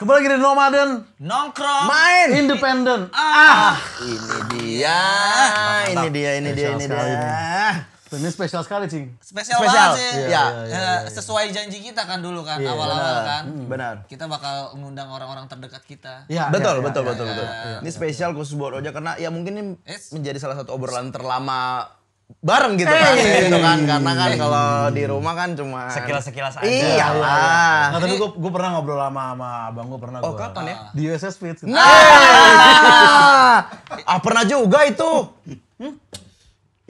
Kembali lagi di Nomaden Nongkrong Main Independen ah. ah Ini dia Ini dia, ini dia, ini dia ini spesial sekali, Cing. Spesial, banget sih. Iya, ya. ya, ya, ya, sesuai janji kita kan dulu kan iya, iya, awal-awal ya, kan. Hmm, benar. Kita bakal mengundang orang-orang terdekat kita. Iya, betul, ya, betul, ya, betul, ya, betul. betul. ini spesial khusus buat Oja karena ya mungkin ini menjadi salah satu obrolan terlama bareng gitu kan hey. Iya, iya, gitu iya, kan karena kan kalau di rumah kan cuma sekilas sekilas aja iyalah nah, tapi gue gue pernah ngobrol sama sama abang gue pernah oh gua, kapan ya di USS Fit nah ah, pernah juga itu hmm?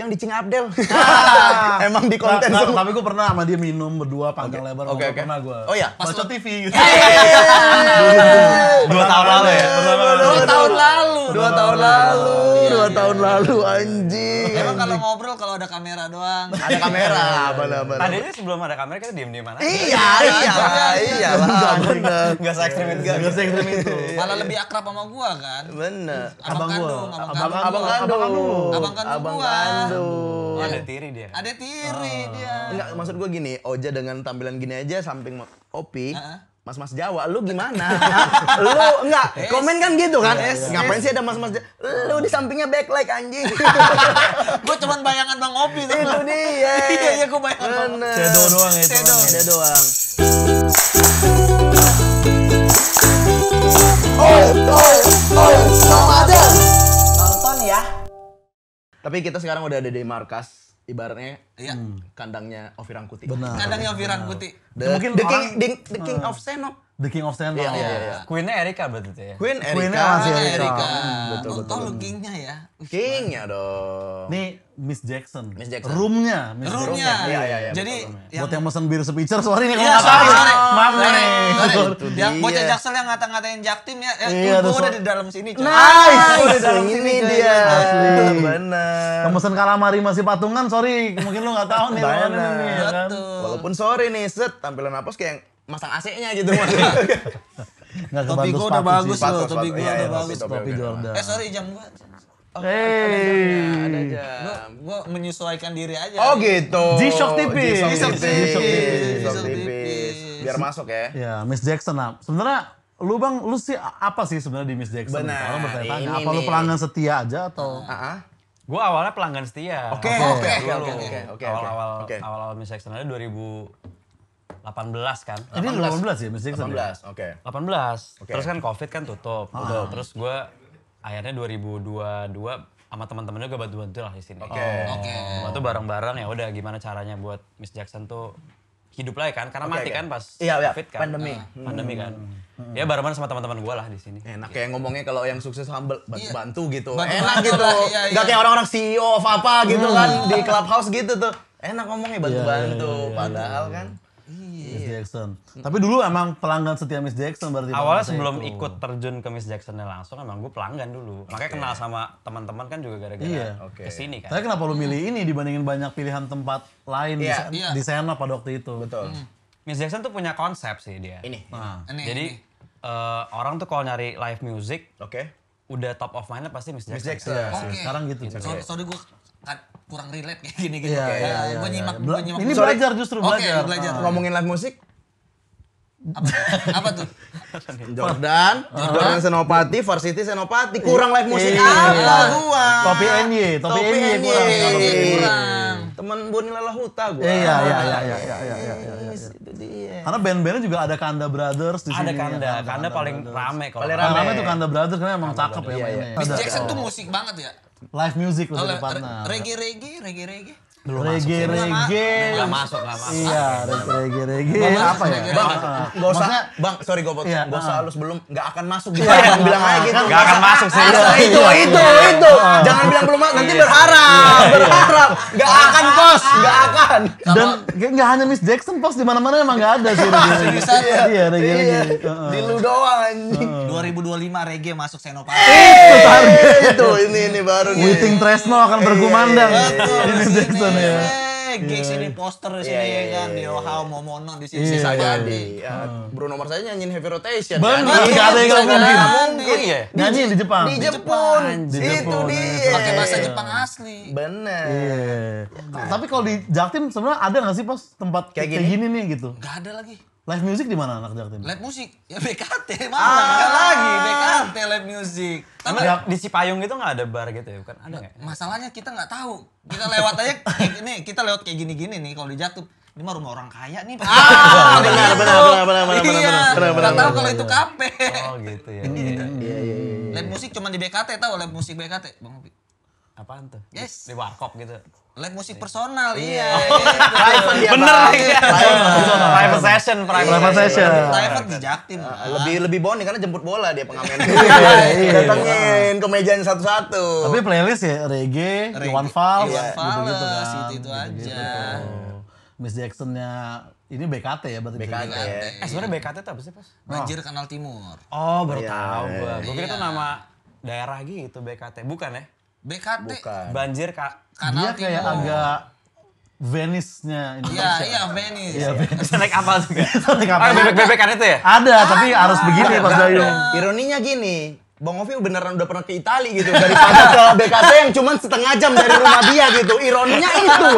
yang di Cing Abdel. Ah. Emang di konten nah, semua. Tapi gue pernah sama dia minum berdua panjang okay. lebar. Oke, okay, okay. pernah gue. Oh iya, pas Bacot TV gitu. Iya. Dua tahun lalu ya. Dua tahun lalu. Dua tahun lalu. Dua tahun lalu anjing. Emang kalau ngobrol kalau ada kamera doang. Ada kamera. Iya, iya, Benar-benar. Tadinya sebelum ada kamera kita diem diem mana? Iya, iya, iya. Enggak se ekstrim itu. Enggak se ekstrim itu. Malah lebih akrab sama gua kan. Bener. Abang gua. Abang kandung. Abang kandung. Abang kandung. Abang kandung Ab Aduh. ada tiri dia. Ada tiri oh. dia. Enggak, maksud gue gini, Oja dengan tampilan gini aja samping Opi, uh-huh. Mas-mas Jawa, lu gimana? lu enggak yes. Eh, komen kan gitu kan? Yes. Eh, ngapain yes. Eh. sih ada mas-mas Jawa? Lu di sampingnya backlight anjing. gua cuman bayangan Bang Opi tuh. Itu dia. iya, iya gua bayangan. Shadow doang itu. Ya, Shadow. doang. Oh, oh, oh, oh. Tapi kita sekarang udah ada di markas ibaratnya iya. kandangnya Ovirang Kuti, Kandangnya Ovirang Kuti, The, mungkin the, king, the, the king hmm. of Senok. The King of Stand iya, iya, iya, iya. Queennya Erika berarti ya. Queen Erika. Queennya masih Erika. Erika. Hmm, betul, betul, betul. king-nya ya. Kingnya dong. Nih Miss Jackson. Miss Jackson. Roomnya. Miss Roomnya. Iya, iya, iya. Jadi yang... buat yang mesen bir speaker, sorry nih kalau iya, nggak Maaf nih. Yang bocah iya. Jackson yang ngata-ngatain Jaktim ya. Eh, iya, gue udah di dalam sini. Nice. Udah di dalam sini dia. Asli. Benar. Yang mesen kalamari masih patungan sorry. Mungkin lu nggak tahu nih. Ya kan? Betul. Walaupun sorry nih set tampilan apa kayak masang AC-nya gitu mas iya, iya. topi gua udah bagus loh, topi gua iya, udah bagus. Topi Jordan. Eh sorry jam gua. Oh, hey. ada jam, ada jam. Gue menyesuaikan diri aja. Oh gitu. G-Shock tipis. G-Shock tipis. G-Shock tipis. Biar masuk ya. Ya, Miss Jackson. Sebenarnya lu bang, lu sih apa sih sebenarnya di Miss Jackson? Benar. Orang bertanya-tanya, apa lu pelanggan setia aja atau? Uh ah, ah. Gue awalnya pelanggan setia. Oke, oke, oke, oke, oke. Awal-awal, awal-awal Miss Jackson ada 2000 18 kan. Jadi 18, 18 ya mesti gitu ya? 18, oke. 18. Okay. Terus kan Covid kan tutup. Ah. Terus gue akhirnya 2022 sama teman-teman juga bantu-bantu lah di sini. Oke. Okay. Oh. Oke. Okay. bareng-bareng ya udah gimana caranya buat Miss Jackson tuh hidup lagi ya kan karena mati kan pas iya, iya. covid kan pandemi ah, pandemi kan hmm. ya barengan sama teman-teman gue lah di sini enak gitu. kayak ngomongnya kalau yang sukses humble bantu, iya. bantu gitu bantu, enak gitu lah, iya, iya. kayak orang-orang CEO of apa gitu hmm. kan di clubhouse gitu tuh enak ngomongnya bantu-bantu yeah, yeah, yeah, padahal kan Miss iya. Jackson. Tapi dulu emang pelanggan setia Miss Jackson berarti. Awalnya sebelum itu. ikut terjun ke Miss Jackson langsung emang gue pelanggan dulu. Okay. Makanya kenal sama teman-teman kan juga gara-gara iya. okay. kesini kan. Tapi kenapa lu milih ini dibandingin banyak pilihan tempat lain yeah. di, yeah. Iya. Iya. pada waktu itu? Betul. Hmm. Miss Jackson tuh punya konsep sih dia. Ini. Nah, ini jadi ini. Uh, eh, orang tuh kalau nyari live music, oke. Okay. Udah top of mind pasti Miss Jackson. Miss Jackson. Yeah. Okay. Sekarang gitu. gitu. so, Sorry gue kurang relate kayak gini gitu. Iya, kayak iya, iya, gue iya. nyimak, iya. gue nyimak. Ini Sorry. belajar justru belajar. Okay, belajar. Ah. Ngomongin live musik. Apa, tuh? Jordan, Jordan Senopati, Varsity Senopati, kurang live musik iya. apa ah, gua? Topi NY, topi, topi NY, kurang, kurang. Temen Boni Lala Huta gua. Iya, iya, iya, iya, iya, iya, iya, iya. iya. Karena band-bandnya juga ada Kanda Brothers di sini. Ada Kanda, Kanda paling rame kalau. Paling rame tuh Kanda Brothers karena emang cakep ya iya, mainnya. Jackson tuh musik banget ya. Live music lebih tepatnya. Nah. Reggae reggae reggae reggae belum rege, masuk rege. Gak masuk, gak masuk. Iya, rege, reggae. Apa ya? Bang, gak usah, bang, sorry gue potong. Iya. Gak usah halus belum, gak akan masuk gitu. Jangan bilang aja gitu. Gak akan masuk sih. Itu, itu, itu. Jangan bilang belum masuk, nanti iya. berharap, iya. berharap. Gak akan, pos, gak akan. Dan gak hanya Miss Jackson, pos di mana mana emang gak ada sih. Iya, rege, rege. Di lu doang anjing. 2025 rege masuk Senopati. Itu eh, target. Itu, ini, ini baru nih. Witing Tresno akan bergumandang. Ini Jackson. Momonon ya. Iya, Gigs iya. ini poster di iya, sini ya kan, Yo How di sini. Bisa jadi. Ya, hmm. Bruno Mars aja nyanyiin Heavy Rotation. kan, ada yang mungkin. Mungkin ya. Nyanyi di Jepang. Di Jepang. Itu dia. Pakai bahasa Jepang asli. Benar. Kan. Tapi kalau di Jaktim sebenarnya ada nggak sih pas tempat kayak gini nih gitu? Gak ada lagi. Live music di mana anak Jakarta? Live music ya BKT mana? ah, lagi BKT live music. Tapi ya, di Cipayung gitu nggak ada bar gitu ya, Kan Ada nggak? Masalahnya kita nggak tahu. Kita lewat aja ini kita lewat kayak gini-gini nih kalau di Ini mah rumah orang kaya nih. Ah, gitu. benar, benar, benar, iya, benar, benar, benar, benar, benar, tahu kalau itu kafe. Oh gitu ya. Ini iya iya, iya, iya, iya. Live music cuma di BKT tahu live music BKT, Bang Opi. Apaan tuh? Yes. Di warkop gitu live musik iya. personal iya, iya. Gitu. private ya bener ya private session private iya, session private di jaktim lebih lebih bonding karena jemput bola dia pengamen datangin ke meja satu-satu tapi playlist ya reggae Iwan Fals gitu-gitu kan itu aja gitu. Miss Jacksonnya ini BKT ya berarti BKT. BKT. Eh sebenarnya BKT itu apa sih pas? Banjir Kanal Timur. Oh baru iya, tahu gua. Gue kira itu nama daerah gitu BKT, bukan ya? BKT. Bukan. Banjir Kak Kanal dia Timur. kayak agak Venice-nya Indonesia. Iya, iya Venice. Iya, Venice. naik kapal juga. naik kapal. Oh, bebek bebekan itu ya? Ada, ah, tapi ada, harus begini Mas Bayu. Ironinya gini, Bang Ovi beneran udah pernah ke Italia gitu daripada ke BKT yang cuma setengah jam dari rumah dia gitu. Ironinya itu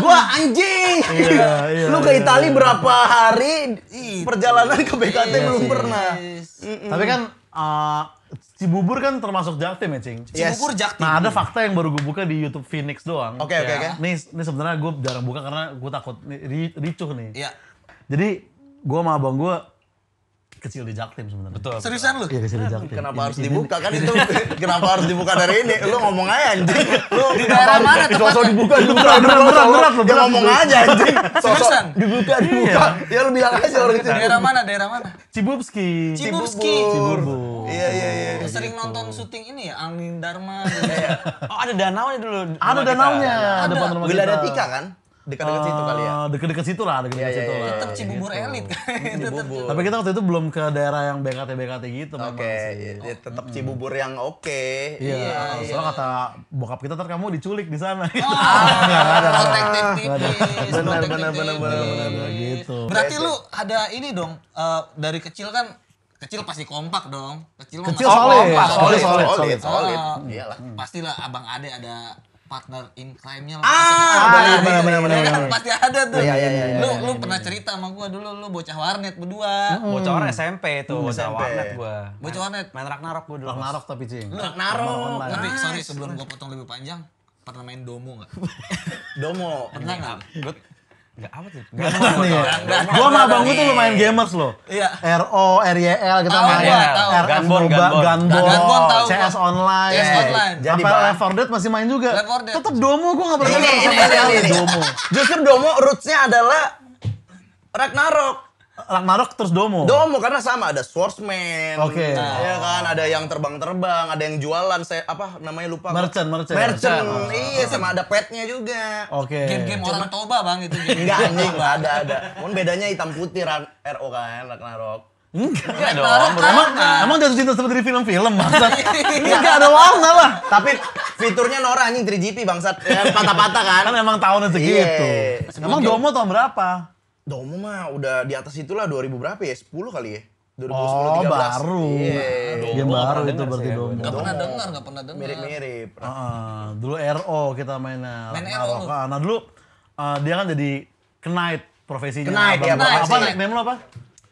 Gua anjing. Iya, iya, Lu iya, ke iya, Italia iya, berapa hari? Perjalanan ke BKT iya, belum pernah. Tapi kan uh, Cibubur kan termasuk Jaktim ya, Cing? Yes. Cibubur Jaktim. Nah, ada fakta yang baru gue buka di YouTube Phoenix doang. Oke, okay, oke, ya. oke. Okay, okay. Nih, sebenarnya gue jarang buka karena gue takut ricuh nih. Iya. Yeah. Jadi, gue sama abang gue kecil di Jaktim sebenarnya. Betul. Seriusan lu? Iya kecil di Jaktim. Kenapa harus dibuka kan itu? kenapa harus dibuka dari ini? Lu ngomong aja anjing. Lu di daerah mana di ya Sosok dibuka dibuka. Berat berat berat lu. ngomong aja anjing. Sosok dibuka dibuka. Ya lu bilang aja orang itu. Daerah mana? Daerah mana? Cibubski. Cibubski. Cibubur. Iya iya iya. iya sering nonton syuting ini ya Angin Dharma. Oh ada danau danaunya dulu. Ada nya Ada. Wilayah kan? dekat-dekat situ kali ya. Eh, dekat-dekat situ lah, dekat-dekat iya, iya, situ iya, lah. Tetap Cibubur gitu. elit kan. Cibubur. Tapi kita waktu itu belum ke daerah yang BKT-BKT gitu Oke, tetap Cibubur yang oke. Ah, iya. Soalnya kata bokap kita ntar kamu diculik di sana. Enggak ada. Benar benar benar benar gitu. Berarti lu ada ini dong eh, dari kecil kan kecil pasti kompak dong kecil, kecil solid. kompak solid solid solid solid, solid. solid. solid. Ah, iyalah pastilah abang ade ada partner in crime-nya ah, ah, benar iya, benar iya, benar iya, benar pasti ada tuh iya, iya, iya, lu iya, lu iya, pernah iya. cerita sama gua dulu lu bocah warnet berdua hmm. hmm. bocah warnet SMP tuh bocah SMP. warnet gua bocah warnet main rak narok gua dulu narok tapi jing Rak narok. tapi sorry sebelum gua potong lebih panjang pernah main domo nggak domo pernah nggak Gak apa sih. gak amat nih. Gua sama abang gue tuh lumayan gamers loh. Iya. RO, RYL kita main. Gunbon, Gunbon, CS online. CS online. Sampai Left 4 Dead masih main juga. Tetap Domo gue gak pernah sama sekali Domo. Justru Domo rootsnya adalah Ragnarok. Ragnarok terus Domo. Domo karena sama ada swordsman. Oke. Okay. Nah, ya kan ada yang terbang-terbang, ada yang jualan saya apa namanya lupa. Merchant, merchant. Merchant. Oh. Iya sama ada petnya juga. Oke. Okay. Game-game orang Toba Bang itu. Enggak anjing, ada ada. Mun bedanya hitam putih RO kan Ragnarok. Enggak dong, Emang, emang jatuh cinta seperti di film-film, bangsat. Iya. Enggak ada warna lah. Tapi fiturnya Nora anjing 3GP, bangsat. Ya, kan, patah-patah kan. Kan emang tahunnya segitu. Iya. Emang Domo tahun berapa? Domo mah udah di atas itulah 2000 berapa ya? 10 kali ya? 2010 oh, 13. baru. Iya, yeah. Dia baru itu berarti ya, Domo. Gak pernah dengar, gak pernah dengar. Mirip-mirip. Uh, dulu RO kita mainnya. Main ah, RO. Nah, dulu uh, dia kan jadi knight profesinya. Knight ya, apa? Apa nickname lo apa?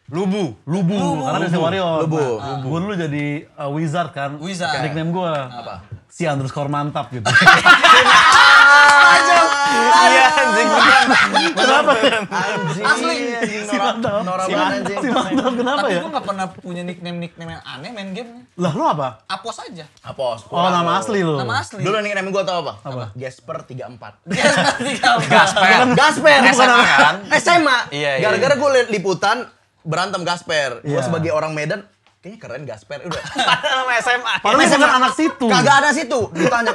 Lubu. Lubu. Lubu. Karena Lubu. Warrior. Nah, Lubu. Lubu. Gue dulu jadi uh, wizard kan. Wizard. Okay. Nickname gue. Apa? Si underscore mantap gitu. Iya anjing benar. Kenapa? Anjing. Asli. Si mantap. Si mantap. Si mantap kenapa ya? Tapi gue gak pernah punya nickname nickname yang aneh main game. Lah lo apa? Apos aja. Apos. Oh nama asli lo. Nama asli. Dulu nickname gue tau apa? Apa? Gasper 34. Gasper 34. Gasper. Gasper. Bukan SMA. Kan? Iya, iya. Gara-gara iya. gue liputan berantem Gasper. Gue yeah. sebagai orang Medan, kayaknya keren Gasper. Udah. Padahal sama SMA. Padahal SMA, SMA anak situ. Kagak ada situ. Ditanya,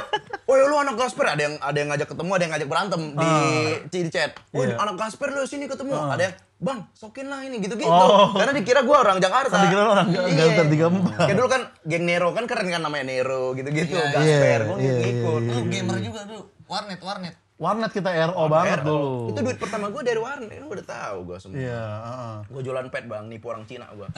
oh ya lu anak Gasper?" Ada yang ada yang ngajak ketemu, ada yang ngajak berantem uh. di, ah. di chat. "Woi, yeah. Iya. anak Gasper lu sini ketemu." Uh. Ada yang, "Bang, sokin lah ini." Gitu-gitu. Oh. Karena dikira gue orang Jakarta. Dikira orang iya. Jakarta tiga empat. Kayak dulu kan geng Nero kan keren kan namanya Nero gitu-gitu. Yeah, Gasper, yeah, gue yeah, ngikut. Yeah, yeah, yeah, gamer iya. juga dulu. Warnet, warnet warnet kita RO banget RO. dulu. Itu duit pertama gue dari warnet, lu udah tahu gue semua. Iya, yeah, uh -uh. Gue jualan pet bang, nipu orang Cina gue.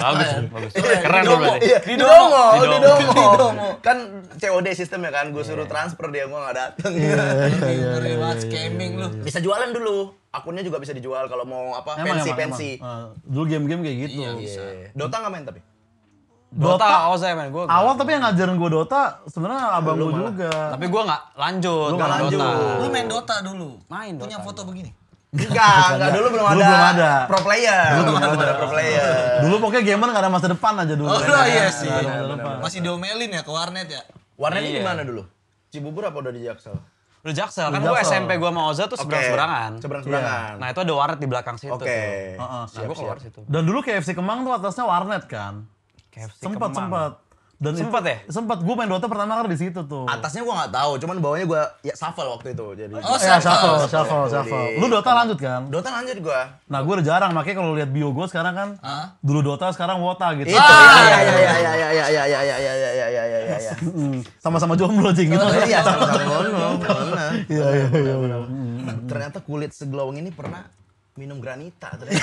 bagus, iya. bagus. Iya, Keren lu berarti. Iya. Di Domo, di Domo. Di Kan COD sistem ya kan, gue suruh iya. transfer dia, gue gak dateng. Iya, iya, iya. Scamming lu. Bisa jualan dulu akunnya juga bisa dijual kalau mau apa pensi-pensi. Uh, ah, dulu game-game kayak gitu. Iya, bisa. Dota nggak main tapi? Dota, Dota awal saya main. Gua awal tapi yang ngajarin gue Dota sebenarnya abang gue juga. Tapi gue nggak lanjut. Lu gak lanjut. Dota. Lu main Dota dulu. Main Punya foto begini. Enggak, enggak dulu belum dulu ada, belum ada pro player. Dulu belum ada, pro player. Dulu pokoknya gamer enggak ada masa depan aja dulu. Oh nah, iya sih. Iya, iya, Masih diomelin ya ke warnet ya. Warnet iya. di mana dulu? Cibubur apa udah di Jaksel? Udah Jaksel, kan gue SMP gue mau Oza tuh seberang-seberangan. Okay. Seberang-seberangan. Nah itu ada warnet di belakang situ. Oke. Okay. Uh -uh. Nah gue keluar situ. Dan dulu KFC Kemang tuh atasnya warnet kan? KFC sempat sempat dan sempat ya sempat gue main Dota pertama kali di situ tuh atasnya gue nggak tahu cuman bawahnya gue ya shuffle waktu itu jadi oh, ya shuffle shuffle shuffle, lu Dota lanjut kan Dota lanjut gue nah gue udah jarang makanya kalau lihat bio gue sekarang kan huh? dulu Dota sekarang Wota gitu itu ah, ya ya ya ya ya ya ya ya ya ya ya ya ya ya sama-sama jomblo cing gitu iya sama-sama jomblo iya iya iya ternyata kulit seglowing ini pernah minum granita ya,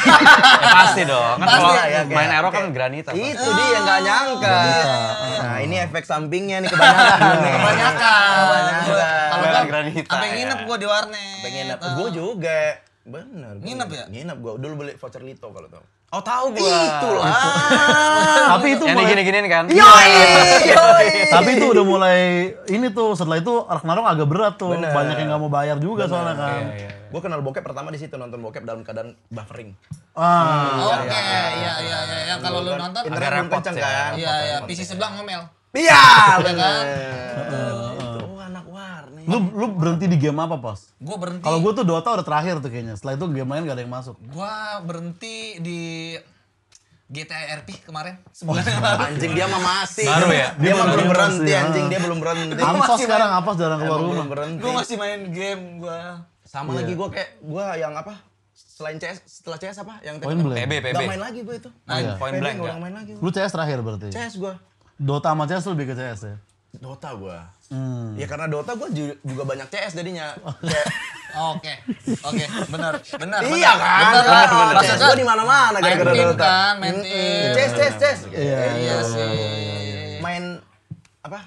pasti dong. Kan pasti. ya, main aero kan granita. Itu pasti. dia nggak nyangka. Granita. Nah, ah. ini efek sampingnya nih kebanyakan. Iya. nih. Kebanyakan. kebanyakan. Kalau granita. yang nginep iya. gue di warnet. yang nginep. Gitu. gue juga Bener. Nginep ya? Nginep gua. Dulu beli voucher Lito kalau tau. Oh tahu gua. lah, Tapi itu mulai... digini-giniin kan? Yoi, Tapi itu udah mulai ini tuh setelah itu Ragnarok agak berat tuh. Bener. Banyak yang nggak mau bayar juga Bener. soalnya kan. Iya, iya, iya. Gua kenal bokep pertama di situ nonton bokep dalam keadaan buffering. Ah, oke, iya iya iya. Ya, kalau lu nonton agak repot kan. Iya iya, PC sebelah ngomel. Iya, iya kan? benar. Lu lu berhenti di game apa, pas? Gue berhenti. Kalau gue tuh Dota udah terakhir tuh kayaknya. Setelah itu game lain gak ada yang masuk. Gue berhenti di GTA RP kemarin oh, sebulan Anjing dia mah masih. Baru ya. Dia, mah belum berhenti ya. anjing, dia belum berhenti. Ampos sekarang apa? jarang keluar rumah. Berhenti. Gua masih main game gue, Sama yeah. lagi gue kayak gue yang apa? Selain CS, setelah CS apa? Yang Point blank. PB, PB. Gak main lagi gue itu. Nah, iya. yeah. point blank. Gak main lagi. Lu CS terakhir berarti? CS gue. Dota sama CS lebih ke CS ya? Dota gua. Hmm. Ya karena Dota gua juga banyak CS jadinya. Oke, oke, benar, benar. Iya kan? Benar, benar, benar. Maksudnya gue di mana-mana gara-gara Dota. Main Kan, main tim. CS, CS, CS. Iya sih. Main apa?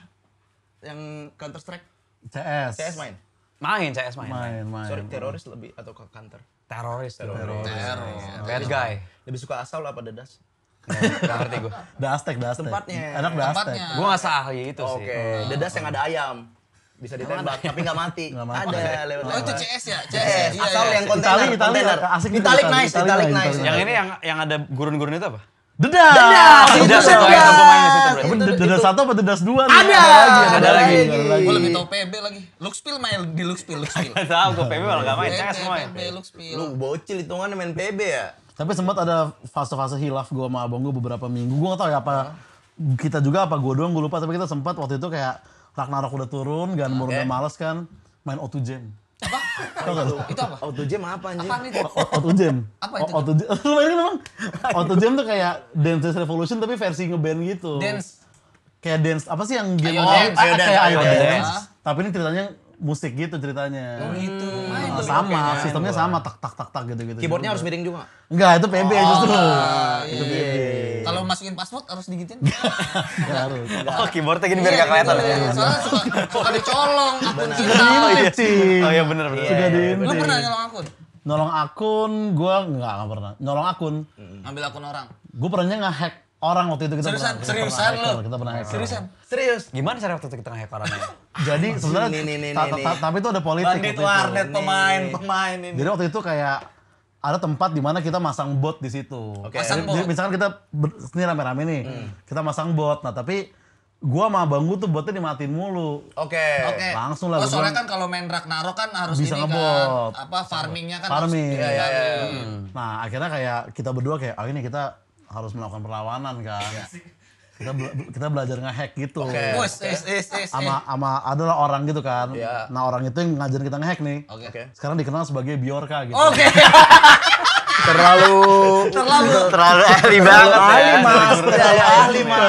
Yang Counter Strike? CS. CS main. Main CS main. Main, main. Sorry, teroris lebih atau counter? Teroris. Teroris. Teroris. Bad guy. Lebih suka asal apa dedas? ngerti gue. dastek Aztec, Tempatnya. Anak dastek Aztec. Gue gak sah itu sih. Oke. The oh. yang ada ayam bisa ditembak tapi gak mati. Gak mati. Ada oh, lewat. Oh itu CS ya? CS. Iya, ya? Asal iya, yang iya. kontainer. Italik, Italik. Asik gitu, Itali, nice, Italik nice. Yang ini yang yang ada gurun-gurun itu apa? Dedas. Dedas. Dedas. Dedas. Dedas satu apa Dedas dua? Ada. Ada lagi. Gue lebih tau PB lagi. Luxpil main di Luxpil. Luxpil. Tahu gue PB malah gak main. CS main. Lu bocil hitungannya main PB ya? Tapi sempat ada fase-fase hilaf gue sama abang gue beberapa minggu. Gue gak tau ya apa kita juga apa gue doang gue lupa. Tapi kita sempat waktu itu kayak Ragnarok udah turun, Gan okay. udah males kan. Main auto jam. Apa? Itu, itu apa? Auto jam apa anjing? Apa itu? Auto jam. Apa itu? Auto jam. tuh kayak Dance Revolution tapi versi ngeband gitu. Dance. Kayak dance apa sih yang game Ayo kayak ayo dance, kayak ayo dance. Tapi ini ceritanya musik gitu ceritanya. Oh gitu. Hmm sama, sama sistemnya sama tak tak tak tak gitu gitu. Keyboardnya harus miring juga. Enggak, itu PB oh, justru. Iya, itu iya, PB. Iya. Kalau masukin password harus digitin Enggak harus. Oh, keyboardnya gini biar enggak kelihatan. Soalnya suka suka dicolong akun kita. Oh iya benar benar. Sudah di. Lu pernah nyolong akun? Nolong akun, gue nggak pernah. Nolong akun. Hmm. Ambil akun orang. Gue pernahnya ngehack orang waktu itu kita seriusan, pernah, seriusan kita pernah kita pernah hacker. Seriusan. Serius. Gimana cara waktu itu kita ngehack orangnya? Jadi sebenarnya tapi itu ada politik Bandit warnet pemain pemain ini. Jadi waktu itu kayak ada tempat di mana kita masang bot di situ. Okay. Masang bot. Jadi, misalkan kita ini rame-rame nih, hmm. kita masang bot. Nah tapi gua sama abang gua tuh botnya dimatiin mulu. Oke. Okay. Okay. Langsung lah. Oh, soalnya kan kalau main Ragnarok kan harus bisa ini ngebot. kan apa farmingnya kan Farming. harus, ya, ya, ya. Hmm. Nah akhirnya kayak kita berdua kayak oh ini kita harus melakukan perlawanan kan. Iya. kita bela kita belajar ngehack gitu. sama Okay. Okay. adalah orang gitu kan. Yeah. Nah, orang itu yang ngajarin kita ngehack nih. Oke. Okay. Sekarang dikenal sebagai Biorka gitu. Oke. Okay. terlalu terlalu terlalu ahli banget terlalu ya. ahli mas terlalu iya, iya, ahli mas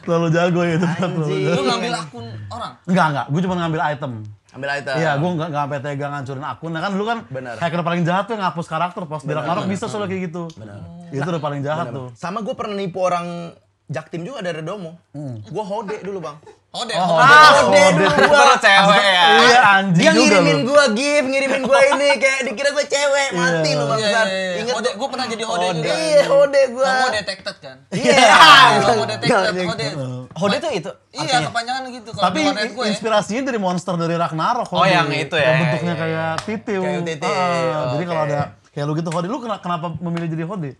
terlalu jago ya itu terlalu lu ngambil akun orang enggak enggak gue cuma ngambil item Ambil item. Iya, gue gak, gak sampai tega ngancurin akun. Nah kan lu kan Bener. hacker paling jahat tuh ngapus karakter, pas bilang marok bisa soalnya kayak gitu. benar Itu udah paling jahat tuh. Sama gue pernah nipu orang Jak Jaktim juga dari Domo. Hmm. Gua hode dulu bang. Hode. Oh, hode. Ah, hode, hode. dulu gua. cewek ya. Iya, iya anjing Dia ngirimin gue gua gift, ngirimin gua ini kayak dikira gua cewek, iya. mati yeah. lu bang. Yeah, yeah, iya. Ingat hode, gua pernah jadi hode, hode. juga. Iya, hode gua. kamu detected kan? Iya. Yeah. detected, hode. Hode tuh itu. Iya, kepanjangan gitu kalau Tapi gue, ya. inspirasinya dari monster dari Ragnarok. Oh, yang itu ya. ya bentuknya ya, kayak titil. Kayak titil. Ah, jadi kalau ada kayak lu gitu hode, lu kenapa memilih jadi hode?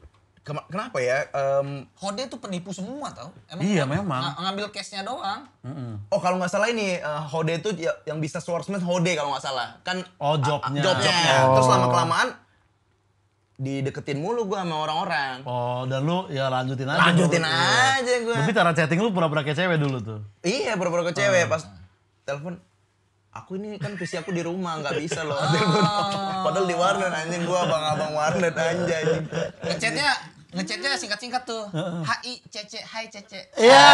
kenapa ya? Um, Hode tuh penipu semua tau. Emang iya memang. Ng ngambil cashnya doang. Mm -hmm. Oh kalau nggak salah ini uh, Hode tuh ya, yang bisa swordsman Hode kalau nggak salah. Kan oh jobnya. Job jobnya. Oh. Terus lama oh. kelamaan dideketin mulu gue sama orang-orang. Oh dan lu ya lanjutin aja. Lanjutin dulu. Iya. aja gue. Tapi cara chatting lu pura-pura ke cewek dulu tuh. Iya pura-pura ke cewek oh. pas telepon aku ini kan PC aku di rumah nggak bisa loh oh. padahal di warnet anjing gua abang-abang warnet anjing ngechatnya Ngechatnya singkat-singkat tuh. HI C hai C. Iya.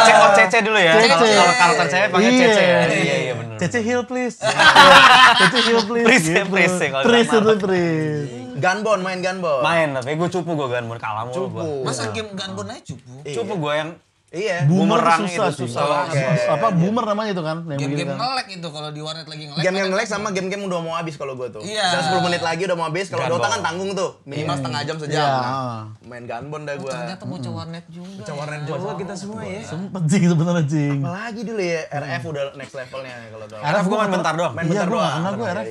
Ocek oh, oh, C dulu ya. Kalau kalau saya pakai C C ya. Iya iya, iya, iya benar. CC heal please. CC heal please. Please gitu. please ya, kalau Please please. Gunbon main gunbon. Main tapi gue cupu gue gunbon kalah mulu. Cupu. Masa game gunbon aja cupu? Cupu iya. gue yang Iya. Boomer, itu susah, itu susah. Oh, Okay. Susah. Apa iya, iya. boomer namanya itu kan? Game-game kan. ngelek itu kalau di warnet lagi ngelek. Game-game kan ngelek sama game-game udah mau habis kalau gue tuh. Iya. Yeah. 10 menit lagi udah mau habis. Kalau Dota kan tanggung tuh. Minimal hmm. setengah jam sejam. Yeah. Nah, main gunbon dah gue. Oh, ternyata bocah warnet juga. Bocah ya. warnet juga ya. kita semua ya. Sempet jing sebenarnya jing. Apalagi dulu ya RF hmm. udah next levelnya kalau Dota. RF gue main bentar doang. Main bentar iya, doang. Iya, gue RF.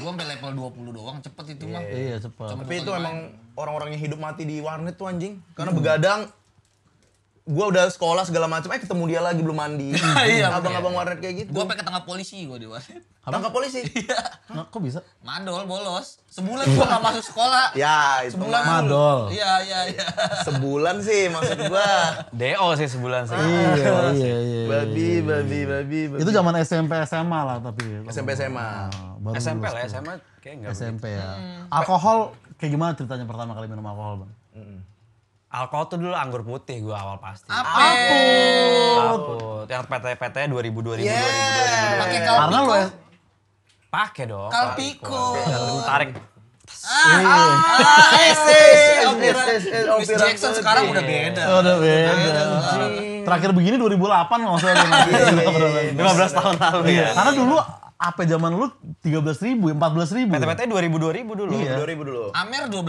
Gue sampai level 20 doang, cepet itu mah. Iya, cepet. Tapi itu emang orang-orang yang hidup mati di warnet tuh anjing. Karena begadang gua udah sekolah segala macam eh ketemu dia lagi belum mandi iya, abang-abang iya. warnet kayak gitu gua pake tangkap polisi gua di warnet tangkap polisi iya kok bisa madol bolos sebulan gua gak masuk sekolah ya itu sebulan madol iya iya iya sebulan sih maksud gua do sih sebulan sih ah, iya, iya iya, iya iya babi babi babi itu zaman SMP SMA lah tapi SMP SMA ah, SMP lah SMA. kayak enggak SMP ya hmm. alkohol kayak gimana ceritanya pertama kali minum alkohol bang Alkohol tuh dulu anggur putih gue awal pasti. Apa? Aput. Yang PT-PT 2000 2000 yeah. 2000 2000. Pakai kalpiko. Karena lu pakai dong. Kalpiko. Tarik. Ah, ah, Miss Jackson sekarang udah beda. Udah beda. Terakhir begini 2008 nggak usah. 15 tahun lalu ya. Karena dulu apa zaman lu belas ribu, belas ribu. PT-PT 2000, 2000 dulu. dua 2000 dulu. Amer ribu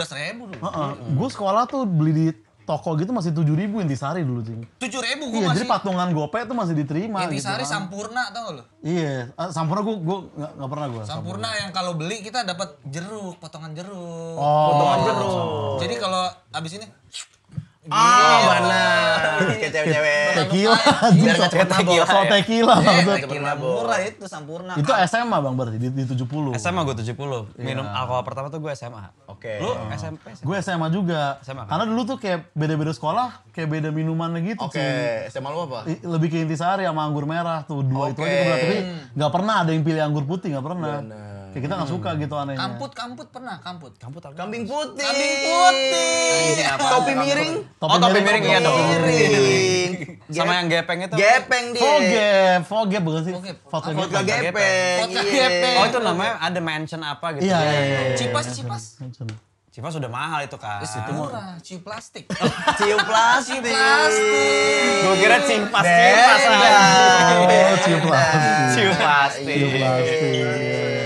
dulu. Uh -uh. Gue sekolah tuh beli di toko gitu masih tujuh ribu intisari dulu cing tujuh ribu gue iya, masih jadi patungan gopay itu masih diterima intisari gitu, kan. sampurna tau lo iya eh, sempurna. gue gue nggak pernah gue Sempurna yang kalau beli kita dapat jeruk potongan jeruk oh, potongan iya, jeruk oh. jadi kalau abis ini Oh, benar. Kayak cewek-cewek. Tequila. Biar gak cepet So tequila. murah itu sampurna. Itu SMA Bang berarti di, di 70. SMA gue 70. Minum alkohol pertama tuh gue SMA. Oke. Lu SMP? SMA. Gue SMA juga. SMA. Kan? Karena dulu tuh kayak beda-beda sekolah, kayak beda minumannya gitu. Oke. SMA lu apa? Lebih ke intisari sama anggur merah tuh. Dua itu aja Tapi gak pernah ada yang pilih anggur putih, gak pernah. Bener ya kita nggak suka gitu anehnya kamput kamput pernah kamput kamput apa? kambing putih kambing putih nah, topi miring oh topi miring iya dong iya, miring sama yang gepeng itu gepeng dia Foge, foge bukan sih foto gepeng foto gepeng oh itu namanya ada mansion apa gitu iya ya? iya, iya, iya cipas cipas Cipas sudah mahal itu kan. Terus itu murah, cium plastik. Cium plastik. plastik. Gue kira cium Oh, plastik. Cium plastik. Cium plastik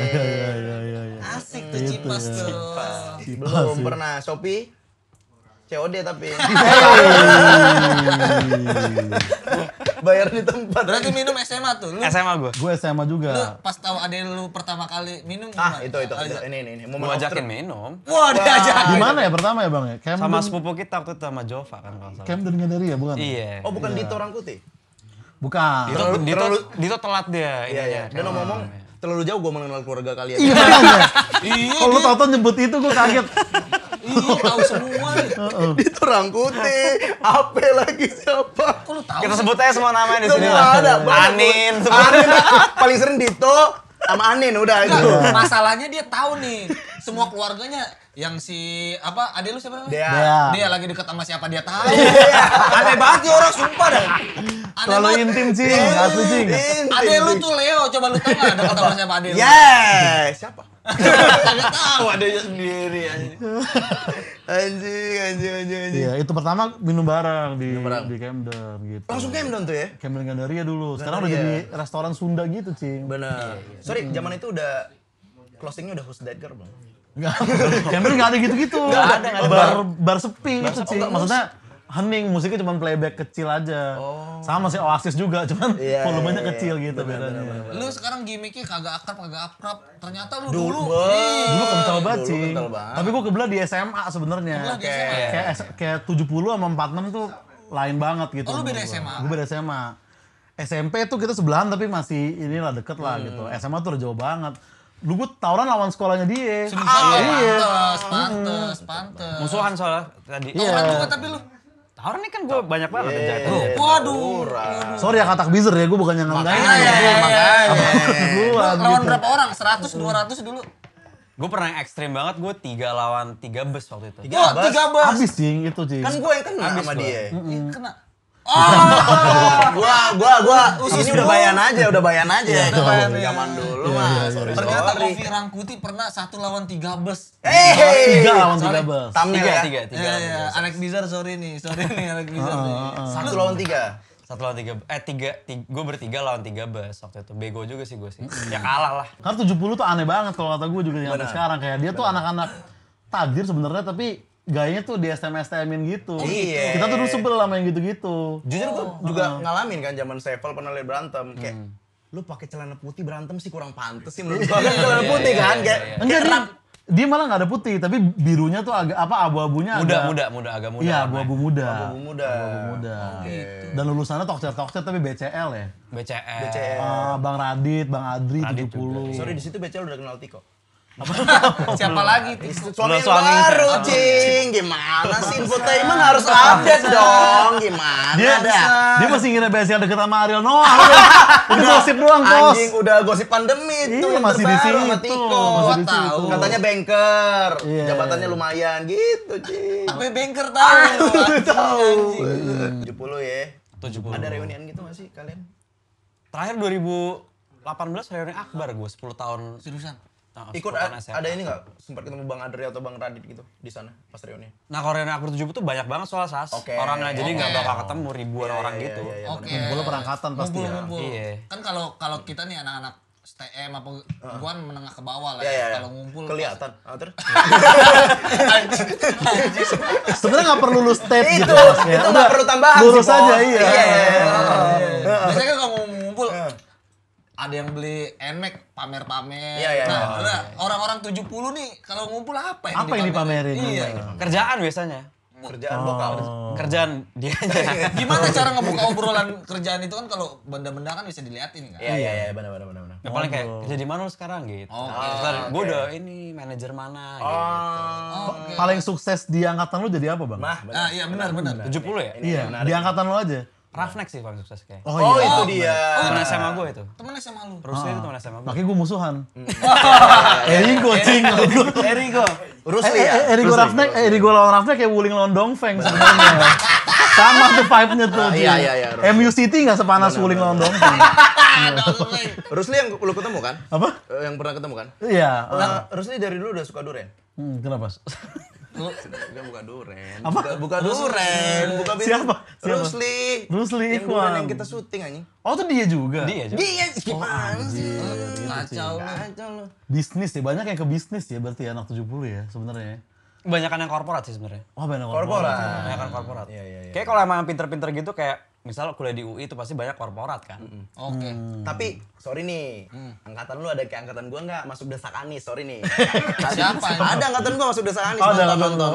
kipas tuh. Belum iya. pernah Shopee. COD tapi. Bayar di tempat. Berarti minum SMA tuh lu. SMA gue. Gue SMA juga. Lu pas tahu ada lu pertama kali minum Ah, itu itu, itu. Ini ini ini. Mau ajakin minum. Wah, diajak. Di mana ya pertama ya, Bang ya? Camden... Sama sepupu kita waktu itu sama Jova kan kalau salah. Camden dari ya, bukan? Iya. Oh, bukan iya. di kuti? Bukan. Dito, Dito, Dito telat dia. Iya, iya. Dan ngomong terlalu jauh gue mengenal keluarga kalian. Iya. iya. iya Kalau Toto nyebut itu gue kaget. Iya tahu semua. Itu rangkuti. apa lagi siapa? Kok lu tahu? Kita sebut aja semua namanya di sini. Semua ada. Anin, Anin paling sering Dito sama Anin udah itu. Masalahnya dia tahu nih semua keluarganya yang si apa ade lu siapa namanya? Dia. Dia lagi deket sama siapa dia tahu. Iya, iya, iya. aneh banget ya orang sumpah dah. Terlalu intim cing, asli cing. Ade lu tuh Leo, coba lu tahu enggak deket sama siapa ade lu? Yes, siapa? Enggak tahu adanya sendiri anjing. Anjing, anjing, anjing, Iya, itu pertama minum bareng di minum bareng. di Camden gitu. Langsung Camden tuh ya? Camden Gandaria dulu. Sekarang udah jadi restoran Sunda gitu, cing. Benar. Sorry, zaman itu udah closingnya udah host that girl Enggak. Campbell enggak ada gitu-gitu. Enggak ada, enggak ada. Bar, bar sepi bar itu sih. Maksudnya hening, musiknya cuma playback kecil aja. Oh. Sama sih Oasis juga, cuman yeah, iya, volumenya yeah, iya. kecil yeah. gitu bedanya. Lu sekarang gimmicknya kagak akrab, kagak akrab. Ternyata lu dulu dulu, dulu kental banget sih. Tapi gua kebelah di SMA sebenarnya. Kayak ya? kayak kayak 70 sama 46 tuh lain banget gitu. Oh, lu beda SMA. Gua beda SMA. SMP tuh kita sebelahan tapi masih inilah deket lah hmm. gitu. SMA tuh udah jauh banget lu gue tawuran lawan sekolahnya dia. Ah, iya. Pantes, pantes, pantes. Musuhan soalnya tadi. Iya. Yeah. juga tapi lu. Tawuran ini kan gue banyak banget yeah. kerjaan. Oh, waduh. Sorry ya kata bizer ya, gue bukannya ngomong. Makanya, makanya. Lawan gitu. berapa orang? 100, 200 dulu? Gue pernah yang ekstrim banget, gue tiga lawan tiga bus waktu itu. Tiga oh, bus? Tiga bus. Abis sih, itu sih. Kan gue yang kena Abis sama dia. ya, kena. Oh, gua gua gua usus ini udah bayan aja, udah bayan aja. Ya, udah iya, bayan iya. zaman dulu iya, mah. Ya, Ternyata sorry. Kofi Rangkuti pernah satu lawan tiga bus. Hey, tiga lawan tiga bus. Thumbnail tiga, ya? Tiga, tiga. Iya, Anak Bizar sorry nih, sorry nih anak Bizar. Satu lawan tiga. Satu lawan tiga, eh tiga, tiga gue bertiga lawan tiga bus waktu itu. Bego juga sih gue sih. ya kalah lah. Karena 70 tuh aneh banget kalau kata gue juga yang sekarang. Kayak dia tuh anak-anak tadir sebenarnya tapi gayanya tuh di SMS temin gitu. iya. Kita tuh dulu sebel sama yang gitu-gitu. Jujur gue oh. juga uh. ngalamin kan zaman sevel pernah lihat berantem kayak hmm. lu pakai celana putih berantem sih kurang pantas sih menurut gue kan celana iya, putih iya, kan iya, kayak enggak dia, dia malah gak ada putih tapi birunya tuh agak apa abu-abunya muda agak, muda muda agak muda iya kan, abu-abu ya. muda abu-abu muda abu-abu muda oh, gitu. dan lulusannya tokcer tokcer tapi BCL ya BCL, BCL. Uh, ah, Bang Radit Bang Adri Radit 70 juga. sorry di situ BCL udah kenal Tiko Siapa lagi? Suami, yang baru, Cing. Gimana sih infotainment harus update dong? Gimana? Dia, dah? dia masih ngira BSL deket sama Ariel Noah. Ah. udah gosip doang, Bos. Anjing, udah gosip pandemi itu. iya, tuh. masih di situ. Sama Tiko. Masih tahu. Katanya banker. Yeah. Jabatannya lumayan gitu, Cing. Tapi banker tahu. Ah, tahu. 70 ya. 70. Ada reunian gitu gak sih kalian? Terakhir 2000 18 reuni Akbar gue 10 tahun. Seriusan? Nah, ikut ada ini nggak sempat ketemu Bang Adri atau Bang Radit gitu di sana pas reuni? Nah kalau reuni akbar tujuh tuh banyak banget soal sas okay. orangnya okay. jadi nggak bakal ketemu ribuan yeah, orang yeah, gitu. Yeah, yeah, Oke. Okay. perangkatan pasti Mumpul ya. Iya. Kan kalau kalau kita nih anak-anak STM apa uh. menengah ke bawah lah yeah, iya, Yeah, yeah. Kalau ngumpul kelihatan. Ah, terus? Sebenarnya nggak perlu lu step itu, gitu. Ya. Itu nggak perlu tambahan. Lurus aja iya. Iya, iya. Biasanya kalau ngumpul ada yang beli enek pamer-pamer. Iya, iya, nah, orang iya. orang-orang 70 nih kalau ngumpul apa yang Apa yang dipamerin? Iya. Kerjaan biasanya. Kerjaan oh. bokap. Kerjaan dia Gimana cara ngebuka obrolan kerjaan itu kan kalau benda-benda kan bisa diliatin kan? Iya, iya, iya, iya, benar benar benar benar. Nah, paling kayak kerja di mana sekarang gitu. Oh, nah, okay. gue udah ini manajer mana ah. gitu. oh. gitu. okay. Paling sukses di angkatan lu jadi apa, Bang? Nah, iya benar benar. 70 ya? Iya, di angkatan lu aja. Raflex sih paling sukses kayak. Oh, oh iya. itu oh, dia. Oh, SMA gue itu. Temen SMA lu. Rusli ah. itu temen SMA gue. Makanya gue musuhan. Hmm. Erigo cing. Erigo. Rusli eh, ya. Eh, eh, Erigo Raflex, Erigo lawan Raflex kayak Wuling lawan Dongfeng sebenarnya. Sama tuh vibe-nya tuh. Ah, iya, iya iya iya. MU City nggak sepanas Wuling lawan Dongfeng. Rusli yang lu ketemu kan? Apa? Yang pernah ketemu kan? Iya. Nah, Rusli dari dulu udah suka durian. Hmm, kenapa? bukan buka duren. Apa? Buka, duren. Buka bintang. Siapa? Siapa? Bruce Lee. Bruce Lee yang kemarin Yang kita syuting anjing. Oh itu dia juga? Dia juga. Dia oh, gimana oh, sih? Kacau. Kacau lu. Bisnis ya, banyak yang ke bisnis ya berarti ya, anak 70 ya sebenarnya banyaknya yang korporat sih sebenarnya. Oh, banyak korporat. Kebanyakan korporat. Iya, iya, iya. Kayak kalau emang pinter-pinter gitu kayak misal kuliah di UI itu pasti banyak korporat kan. Mm -hmm. Oke. Okay. Hmm. Tapi sorry nih, hmm. angkatan lu ada kayak angkatan gua nggak masuk desa Anis, sorry nih. Siapa? Ada angkatan gua masuk desa Anis. Oh, ada, nonton,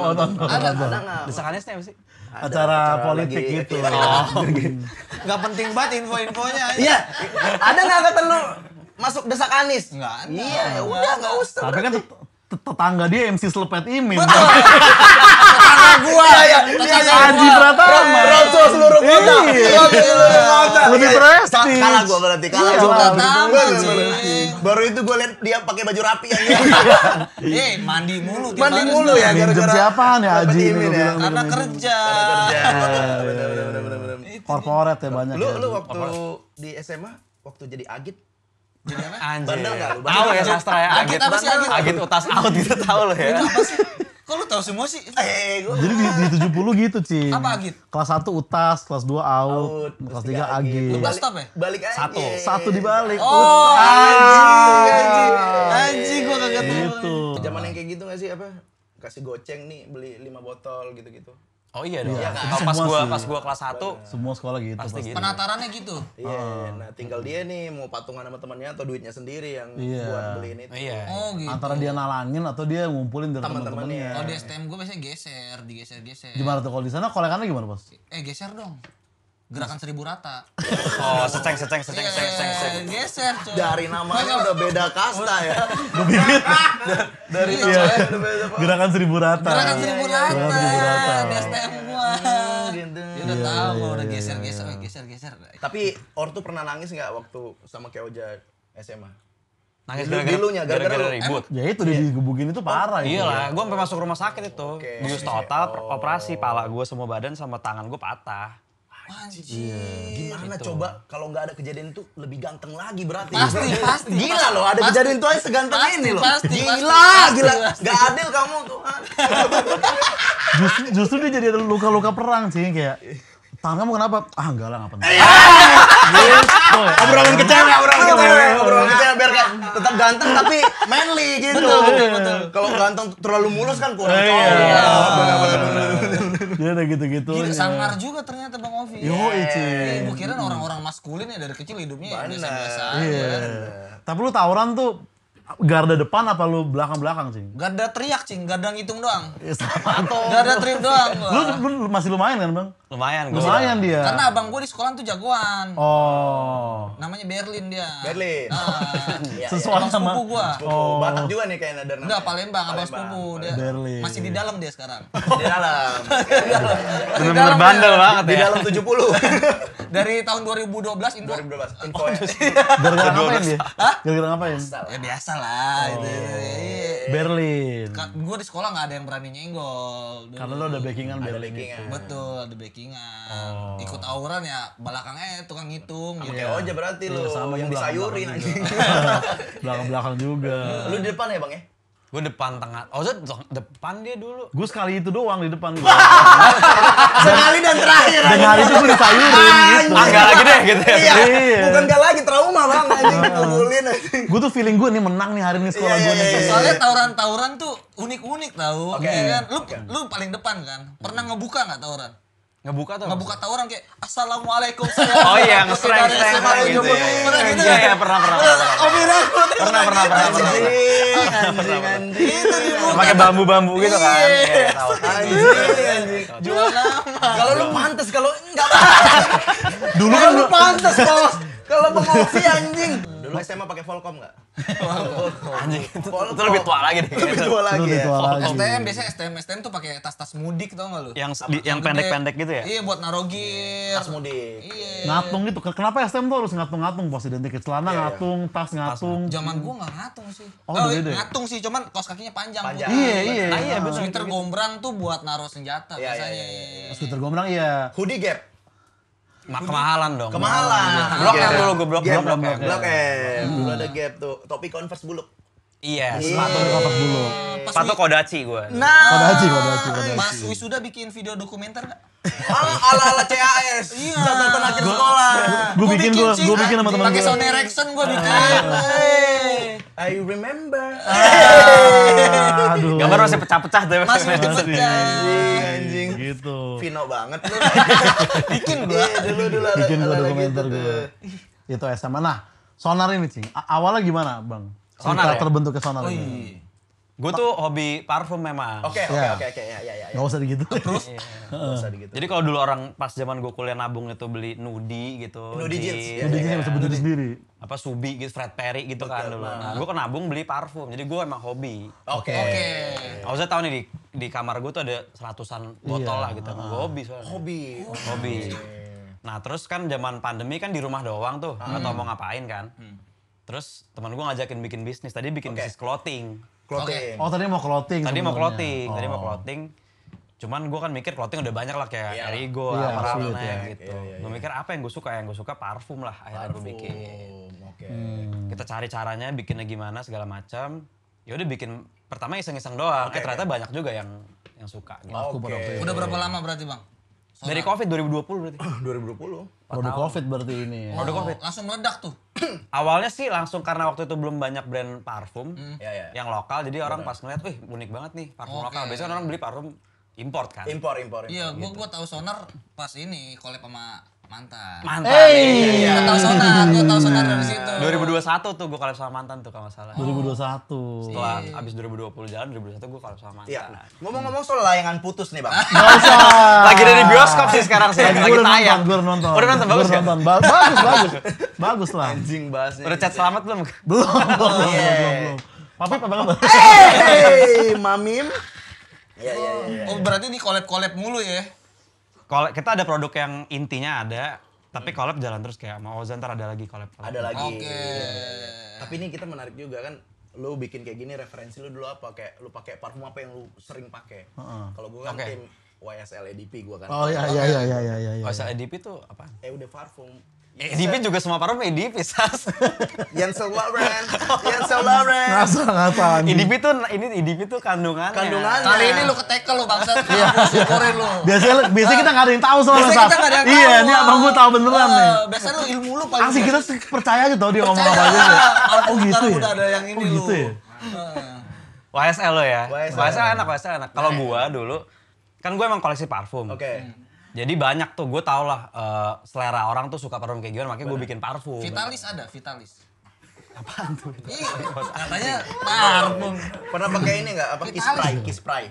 Ada, ada nggak? Desa Anisnya apa sih? acara, acara politik lagi, gitu. Oh. gak penting banget info-infonya. Iya. ada nggak angkatan lu masuk desa Anis? Enggak. Iya, ya udah nggak usah. Tapi kan tetangga dia MC selepet Imin. Betul. Tetangga gua. Iya, iya. Aji iya, iya. Pratama. Rosso seluruh kota. Seluruh kota. Lebih iya, prestis. Kalah gua berarti. Kalah gua. Tetangga Baru itu gua liat dia pakai baju rapi yang Eh, mandi mulu. Mandi mulu ya. Gara-gara siapaan ya Aji? Ya? Karena kerja. Karena kerja. Korporat ya banyak. Lu ya. waktu di SMA, waktu jadi agit, Anjir. Bandel gak lu? Tahu ya sastra ya Agit. Agit, sih, Agit? Agit utas out gitu tahu lo ya. Itu apa sih? Kok lu tahu semua sih? Eh, eh, eh gua. Jadi di, di 70 gitu, Cing. Apa Agit? Kelas 1 utas, kelas 2 out, out kelas 3 Agit. Lu balik, ya? Balik aja. Satu. Satu dibalik. Oh, anjir. Anjir, iya. Anjing gua kagak tahu. Gitu. Zaman yang kayak gitu gak sih apa? Kasih goceng nih beli 5 botol gitu-gitu. Oh iya dong. Ya, kan? kan? Oh, pas gua pas gua kelas 1 semua sekolah gitu pasti. pasti. Gitu. Penatarannya gitu. Iya, yeah, oh. nah tinggal dia nih mau patungan sama temannya atau duitnya sendiri yang yeah. buat beliin itu. Oh, Iya. Oh gitu. Antara dia nalangin atau dia ngumpulin dari teman-temannya. Oh, di STM gua biasanya geser, digeser-geser. Gimana tuh kalau di sana kolekannya gimana, Bos? Eh, geser dong gerakan seribu rata. Oh, seceng, seceng, seceng, iya, seceng, seceng, iya, iya. seceng. Geser, cuy. Dari namanya udah beda kasta ya. Bibit. Dari iya. Gerakan seribu rata. Gerakan seribu rata. Gerakan seribu rata. Di STM gua. Hmm, gitu. udah tahu udah geser, geser, eh, geser, geser. Tapi Ortu pernah nangis nggak waktu sama Keoja SMA? Nangis gara-gara gara-gara ribut. Ya itu di digebukin itu parah oh, Iya lah, ya. gua sampai masuk rumah sakit itu. Bungkus total operasi pala gua semua badan sama tangan gua patah. Anjir. Iya, gimana gitu. coba kalau nggak ada kejadian itu lebih ganteng lagi berarti. Pasti, pasti. Gila pasti, loh, ada kejadian itu aja seganteng pasti, ini loh. Pasti, gila, pasti, gila. Pasti. Gak adil kamu. justru, justru dia jadi ada luka-luka perang sih kayak tangan kamu kenapa? Ah enggak lah, enggak penting. Iya. Gitu. Ya. Obrolan gitu. kecewa, cewek, obrolan gitu, ya. obrolan kecewa biar kayak tetap ganteng tapi manly gitu. Kalau ganteng terlalu mulus kan kurang cowok. Iya. iya, benar dia ada gitu-gitu. sangar juga ternyata Bang Ovi. Yo, itu. Iya, iya, iya, gue kira orang-orang maskulin ya dari kecil hidupnya ya biasa-biasa Iya. Tapi lu tawuran tuh Garda depan apa lu belakang-belakang, sih? Garda teriak, Cing. Garda ngitung doang. Ya, Atau garda trip doang Lu, lu masih lumayan kan, Bang? Lumayan gua. Lumayan dia. Karena abang gue di sekolah tuh jagoan. Oh. Namanya Berlin dia. Berlin. Nah, ya, sama gua. Oh. Batak juga nih kayaknya ada Enggak, Palembang, abang sepupu dia. Berlin. Masih di dalam dia sekarang. di dalam. Benar-benar bandel banget ya. Di dalam tujuh puluh. dari tahun 2012 Indo 2012 dua oh, dua ya. gara-gara ngapain dia? Hah? Gara-gara ngapain? Ya biasa lah gitu. oh. itu, iya, itu. Iya, iya. Berlin. Gue di sekolah nggak ada yang berani nyenggol. Karena lo ada backingan ada Berlin. Backingan. Itu. Betul, ada backingan. Oh. Ikut auran ya belakangnya tukang ngitung. Gitu. Kayak aja berarti lo. sama yang disayurin Belakang-belakang juga. Lu di depan ya bang ya? Gue depan tengah. Oh, depan dia dulu. Gue sekali itu doang di depan. sekali dan terakhir. Dan hari itu gue disayurin ah, gitu. enggak lagi deh gitu ya. Iya. iya. Bukan enggak lagi trauma bang anjing dipukulin ah. Gue tuh feeling gue nih menang nih hari ini sekolah iya, gue iya, Soalnya tawuran-tawuran tuh unik-unik tau. Oke. Kan? Lu lu paling depan kan. Pernah ngebuka gak tawuran? Ngebuka tuh? Ngebuka tau orang kayak Assalamualaikum saya. Oh iya, ngeserang serang gitu. Ya. Pernah gitu iya, ya? Iya, pernah pernah. Oh Ira pernah pernah pernah pernah. Anjing anjing. Itu dibuka. Pakai bambu-bambu gitu kan. Iya, iya anjing anjing. Jual nama. Kalau lu pantas kalau enggak. Dulu kan lu pantas, Bos. Kalau mau ngopi anjing. Dulu SMA pakai Volcom enggak? Anjing itu, itu lebih tua lagi deh. Lebih tua lagi. Lebih ya. tua ya. lagi. STM biasanya STM STM tuh pakai tas-tas mudik tau gak lu? Yang di, yang pendek-pendek gitu ya? Iya buat naro gear. Tas mudik. Iya. Ngatung gitu. Kenapa STM tuh harus ngatung-ngatung? pas identik celana iya, iya. ngatung, iya. tas ngatung. Zaman gua gak ngatung sih. Oh, oh ngatung sih, cuman kaos kakinya panjang. panjang. Iya, iya. Nah, iya, Sweater gitu. gombrang tuh buat naro senjata iya, iya, biasanya. iya, iya. Sweater gombrang iya. Hoodie gap. Ma kemahalan dong. Kemahalan. Blok iya. dulu gue blok blok blok. Blok eh Dulu ada gap tuh. Topi Converse buluk. Iya, yes. Iya. sepatu di patok bulu. Sepatu Kodachi gue. Nah. Kodachi, Kodachi, kodaci. Mas Wisuda bikin video dokumenter gak? Ah, ala ala CAS. Iya. Catatan akhir sekolah. Gue bikin gue gue bikin sama teman gue. Pakai Sony Ericsson gue bikin. Ah. I remember. Ah. Aduh. Gambar masih pecah-pecah tuh. Masih pecah-pecah. Anjing. Gitu. Vino banget lu. bikin gue. Iya, dulu dulu Bikin gue dokumenter gue. Itu SMA. Nah, sonar ini, Cing. Awalnya gimana, Bang? sonar ya? terbentuknya sonar. Oh, iya. Gue tuh hobi parfum memang. Oke, oke, iya. oke, ya, ya, ya. Gak usah digitu. Terus? Iya, iya. Gak usah digitu. Jadi kalau dulu orang pas zaman gue kuliah nabung itu beli Nudi gitu. Nudi jeans. Nudi jeans bisa bentuk sendiri. Apa Subi gitu, Fred Perry gitu kan dulu. Nah, gue kan nabung beli parfum, jadi gue emang hobi. Oke. Oke. Gak usah tau nih di, di kamar gue tuh ada seratusan botol lah gitu. Gue hobi soalnya. Hobi. Hobi. Nah terus kan zaman pandemi kan di rumah doang tuh, hmm. Gak tau mau ngapain kan. Hmm. Terus teman gue ngajakin bikin bisnis. Tadi bikin okay. bisnis clothing. Clothing. Okay. Oh tadi mau clothing. Tadi mau clothing. Oh. Tadi mau oh. clothing. Cuman gue kan mikir clothing udah banyak lah kayak yeah. Erigo, yeah, iya, gitu. Yeah, gitu. yeah, yeah. Gue iya. mikir apa yang gue suka? Yang gue suka parfum lah akhirnya gue bikin. Okay. Hmm. Kita cari caranya bikinnya gimana segala macam. Ya udah bikin pertama iseng-iseng doang. Okay, ternyata banyak juga yang yang suka gitu. Oh, okay. Udah berapa lama berarti, Bang? Soalnya. Dari Covid 2020 berarti. 2020. Produk Covid berarti ini. Ya. Produk Covid. Langsung meledak tuh. awalnya sih langsung karena waktu itu belum banyak brand parfum hmm. Iya, iya. yang lokal jadi orang Bener. pas ngeliat, wih unik banget nih parfum okay. lokal. Biasanya orang beli parfum import kan? Import, import. Iya, gua gitu. gua tahu Sonar pas ini collab sama mantan mantan hey. Iya, iya, iya. gue tau sonar gue tau sonar dari nah. situ 2021 tuh gue kalah sama mantan tuh kalau salah oh. 2021 setelah abis 2020 jalan 2021 gue kalah sama mantan iya. ngomong-ngomong soal layangan putus nih bang gak usah lagi dari bioskop sih sekarang sih lagi, lagi tayang gue nonton udah nonton bagus gak? Ya? nonton. Ba bagus bagus bagus lah anjing bahasnya udah chat selamat belum? belum belum belum Papa apa kabar? Hey, Mamim. Iya, iya, iya. Oh, berarti ini collab-collab mulu ya? kalau kita ada produk yang intinya ada, tapi hmm. collab jalan terus kayak mau Ozan ntar ada lagi collab. collab. Ada lagi. Oke. Okay. Tapi ini kita menarik juga kan lu bikin kayak gini referensi lu dulu apa kayak lu pakai parfum apa yang lu sering pakai. Uh -uh. Kalau gue, kan okay. tim YSL EDP gue kan. Oh ya iya iya iya iya iya. YSL iya, iya. EDP tuh apa? Eh udah parfum Edipi juga semua paruh Edipi, Sas. Yang Lauren, yang Lauren. Nasa ngapain? Edipi tuh ini Edipi tuh kandungannya. Kandungannya. Kali ini lu ketekel lu bangsa. Iya, syukurin lu. Biasanya kita nggak ada yang tahu soalnya, Sas. Kita ada yang tau. Iya, ini abang gua tau beneran eh, nih. Biasanya lu ilmu lu paling. Asik kita percaya aja tau dia ngomong apa aja. Oh gitu ya. ada yang oh, ini gitu lu. WSL lo ya. WSL ya? enak, WSL enak. Kalau nah. gua dulu kan gua emang koleksi parfum. Oke. Jadi banyak tuh, gue tau lah uh, selera orang tuh suka parfum kayak gimana, makanya gue bikin parfum. Vitalis ada, Vitalis. Apaan tuh? Iya, katanya parfum. Pernah pakai ini nggak? Apa kispray? Kispray.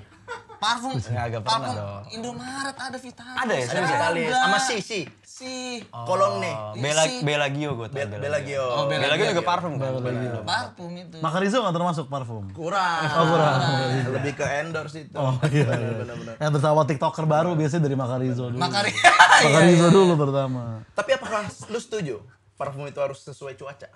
Parfum. Enggak agak parfum dong. Indomaret ada Vitalis. Ada ya? Ada Vitalis. Sama si, si si oh, kolong Bela si. Bela Gio gue tuh. Bela, Bela Oh, Belagio juga ya. parfum kan. Bela Gio. Parfum itu. Makarizo nggak termasuk parfum. Kurang. Oh, kurang. kurang. Lebih ke endorse itu. Oh iya. iya. Benar-benar. Yang pertama TikToker baru biasanya dari Makarizo dulu. Makarizo iya, iya, dulu pertama. Tapi apakah lu setuju parfum itu harus sesuai cuaca.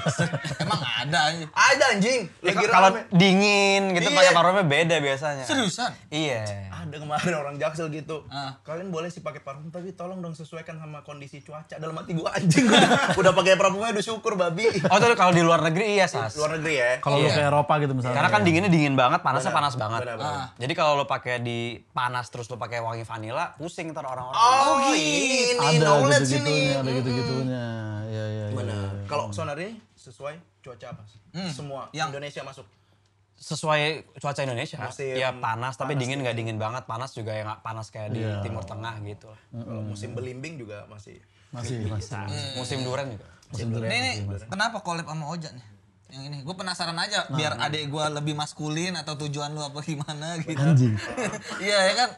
Emang ada anjing. Eh. Ada anjing. Ya, Lagi ya, kalau dingin gitu iya. pakai parfumnya beda biasanya. Seriusan? Iya. Ada kemarin orang Jaksel gitu. Uh. Kalian boleh sih pakai parfum tapi tolong dong sesuaikan sama kondisi cuaca. Dalam hati gua anjing gua udah pakai parfumnya udah syukur babi. Oh, tapi kalau di luar negeri iya, Sas. Luar negeri ya. Kalau iya. lu ke Eropa gitu misalnya. Karena kan iya. dinginnya dingin banget, panasnya benar, panas banget. Benar, benar. Uh. Jadi kalau lu pakai di panas terus lu pakai wangi vanila, pusing ntar orang-orang. Oh, gini. Ada gitu-gitunya, ada gitu-gitunya. Iya, iya iya. Gimana? Ya, ya. Kalau ini sesuai cuaca apa? Hmm. Semua yang Indonesia masuk sesuai cuaca Indonesia musim ya panas, panas tapi dingin gitu nggak ya. dingin banget panas juga ya nggak panas kayak yeah. di iya. Timur Tengah gitu mm -hmm. kalau musim belimbing juga masih masih gitu. masih, Hmm. musim durian juga musim, durian. Ini, ini kenapa collab sama Oja nih yang ini gue penasaran aja nah, biar nah. adek gue lebih maskulin atau tujuan lu apa gimana gitu anjing iya ya kan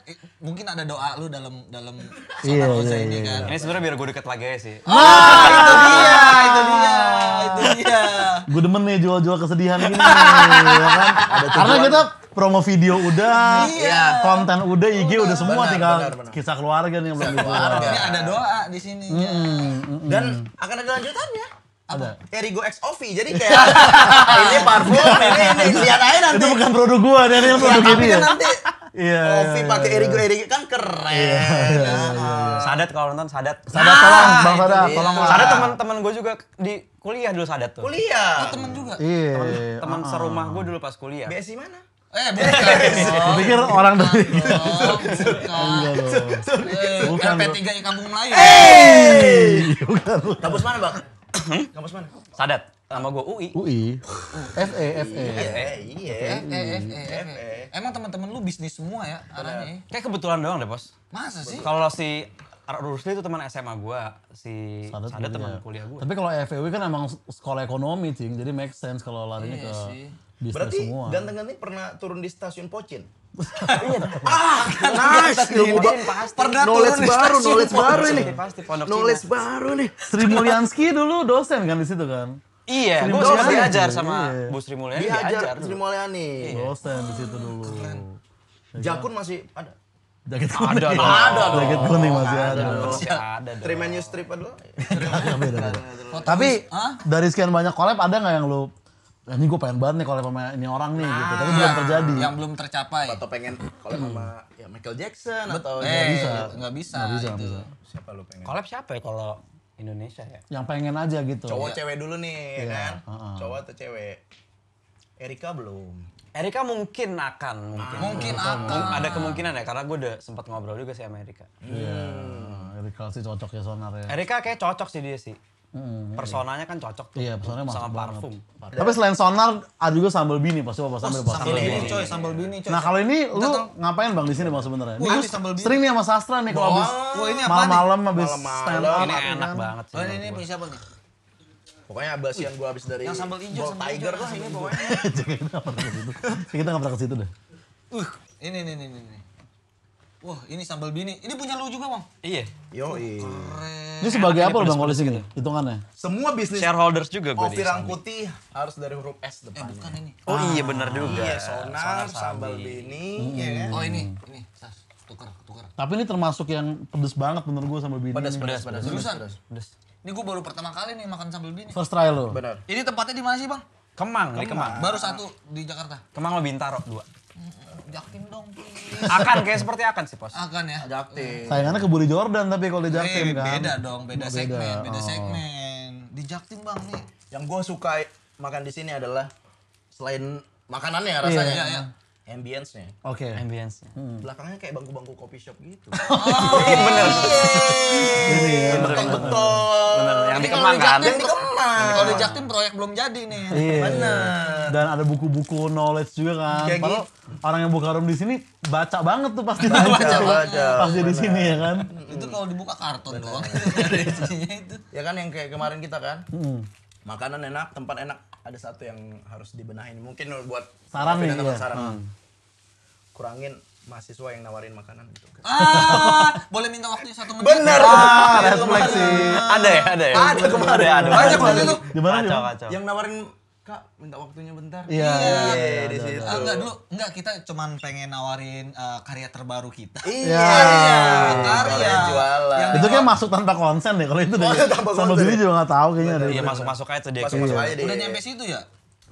mungkin ada doa lu dalam dalam iya, iya, ya ini iya, kan iya. ini sebenarnya biar gue deket lagi aja sih ah, ah itu dia itu dia itu dia gue demen nih jual-jual kesedihan gini ya kan ada karena kita promo video udah, iya. konten udah, IG udah, udah semua benar, tinggal benar, benar. kisah keluarga nih yang belum keluarga. Ini ada doa di sini. Hmm, ya. Dan akan ada lanjutannya ada Erigo X Ovi jadi kayak ini parfum ini ini lihat aja nanti itu bukan produk gua dan ini produk ya, tapi kan nanti Iya. Ovi iya, iya, pakai iya. Erigo Erigo kan keren. Iya, iya, iya, ah. Sadat kalau nonton Sadat. Sadat tolong Bang ah, Sadat tolong. Sadat teman-teman gue juga di kuliah dulu Sadat tuh. Kuliah. Oh, oh teman juga. Iya. Teman ah. serumah gua dulu pas kuliah. BSI mana? Eh, bukan. Oh, pikir orang dari oh, bukan. Bukan. RP3 kan Kampung Melayu. Eh, bukan. Kampus mana, Bang? Kampus mana? Sadat. Nama gue UI. UI. FE, FE. FE, iya. iya, iya. FE, e, e, e. Emang teman-teman lu bisnis semua ya arahnya? Ya? Kayak kebetulan doang deh, Bos. Masa sih? Kalau si Rusli itu teman SMA gue, si Sadat, teman ya. kuliah gue. Tapi kalau FEW kan emang sekolah ekonomi, Cing. Jadi make sense kalau larinya iya ke bisnis semua. Berarti ganteng-ganteng pernah turun di stasiun Pocin? iya ah kan nice ilmu pernah knowledge baru knowledge baru ini pasti pondok knowledge baru nih Sri Mulyanski dulu dosen kan di situ kan Iya, gue sempat diajar sama iya. Bu Sri Mulyani. Diajar, diajar Sri Mulyani. Iya. Dosen di situ dulu. Keren. Iya. Jakun masih ada. Jaket kuning. Ada, ada dong. Jaket kuning masih ada. Masih ada. Tremendous strip dulu. Tapi dari sekian banyak collab ada enggak yang lu Nah, Ini gue pengen banget nih kalau sama ini orang nih nah, gitu tapi belum ah, terjadi yang belum tercapai atau pengen kalau sama ya Michael Jackson Bet, atau eh, nggak eh, bisa nggak bisa bisa, gitu. bisa, siapa lu pengen Kolab siapa ya kalau Indonesia ya yang pengen aja gitu cowok ya. cewek dulu nih ya iya, kan uh -huh. cowok atau cewek Erika belum Erika mungkin akan mungkin mungkin akan ada kemungkinan ya karena gue udah sempat ngobrol juga sih sama Erika hmm. Erika sih cocok ya sonar ya Erika kayak cocok sih dia sih Hmm, personanya kan cocok tuh iya, personanya sama parfum. parfum. Tapi iya. selain sonar ada juga sambal bini pasti bapak sambal oh, sambal bini coy, iya. sambal bini coy. Nah, kalau ini lu ngapain Bang di sini Bang sebenarnya? Ini ini sambal bini. Sering nih sama sastra nih kalau habis Oh, ini apa? malam-malam habis stand up. Ini enak kan? banget sih. Oh, ini ini siapa nih? Pokoknya abasian gue habis dari yang sambal hijau, sambal tiger lah ini pokoknya. Kita enggak pernah ke situ. Kita enggak pernah ke situ deh. Uh, ini ini ini ini. Wah ini sambal bini. Ini punya lu juga bang? Iya. Yo Keren. Ini sebagai Enak apa bang koalisi gini? Gitu, hitungannya? Semua bisnis. Shareholders juga gue. Kopi oh, putih harus dari huruf S eh, depannya. Eh bukan ini. Oh iya benar ah, juga. Iya sonar, sambal bini. Hmm. Ya kan? Oh ini, ini. Tas. Tuker, tuker. Tapi ini termasuk yang pedes banget menurut gue sambal bini. Pedes, pedes, pedes. Pedes. Ini gue baru pertama kali nih makan sambal bini. First try lo. Benar. Ini tempatnya di mana sih bang? Kemang, Kemang. Kemang. Baru satu di Jakarta. Kemang sama Bintaro dua. Jaktim dong. Akan kayak seperti akan sih pos. Akan ya. Jaktim. Hmm. Sayangannya kebuli Jordan tapi kalau di eh, Jaktim kan. Beda dong, beda, beda. segmen, beda oh. segmen. Di Jaktim bang nih. Yang gue suka makan di sini adalah selain makanannya iya. rasanya. ya. Ambience-nya. Oke. Okay. Ambience-nya. Hmm. Belakangnya kayak bangku-bangku kopi shop gitu. oh, iya bener. Iya. iya. Bener, bener, bener. Yang dikembang kan? Yang dikembang. Kalau di Jaktim proyek belum jadi nih. Iya. Benar. Dan ada buku-buku knowledge juga kan. Kayak gitu. orang yang buka room di sini baca banget tuh pasti baca, baca, baca. Pas di sini ya kan. Itu kalau dibuka karton doang. itu. Ya kan yang kayak kemarin kita kan. Hmm. Makanan enak, tempat enak. Ada satu yang harus dibenahin. Mungkin buat saran nih. Ya. Hmm. Kurangin mahasiswa yang nawarin makanan gitu. Ah, boleh minta waktunya satu menit. Benar. Ah, ah refleksi. Ada ya, ada ya. Ada kemarin ada. Banyak banget itu. Di mana? Kacau, Yang nawarin Kak, minta waktunya bentar. Iya, iya, iya, iya, iya di situ. Ah, enggak dulu, enggak kita cuman pengen nawarin uh, karya terbaru kita. Iya, iya. karya, jualan. Yang itu kayak masuk tanpa konsen deh kalau itu deh. Sama diri ya? juga enggak tahu kayaknya. Iya, masuk-masuk aja tuh dia. Masuk-masuk aja deh. Udah nyampe situ ya?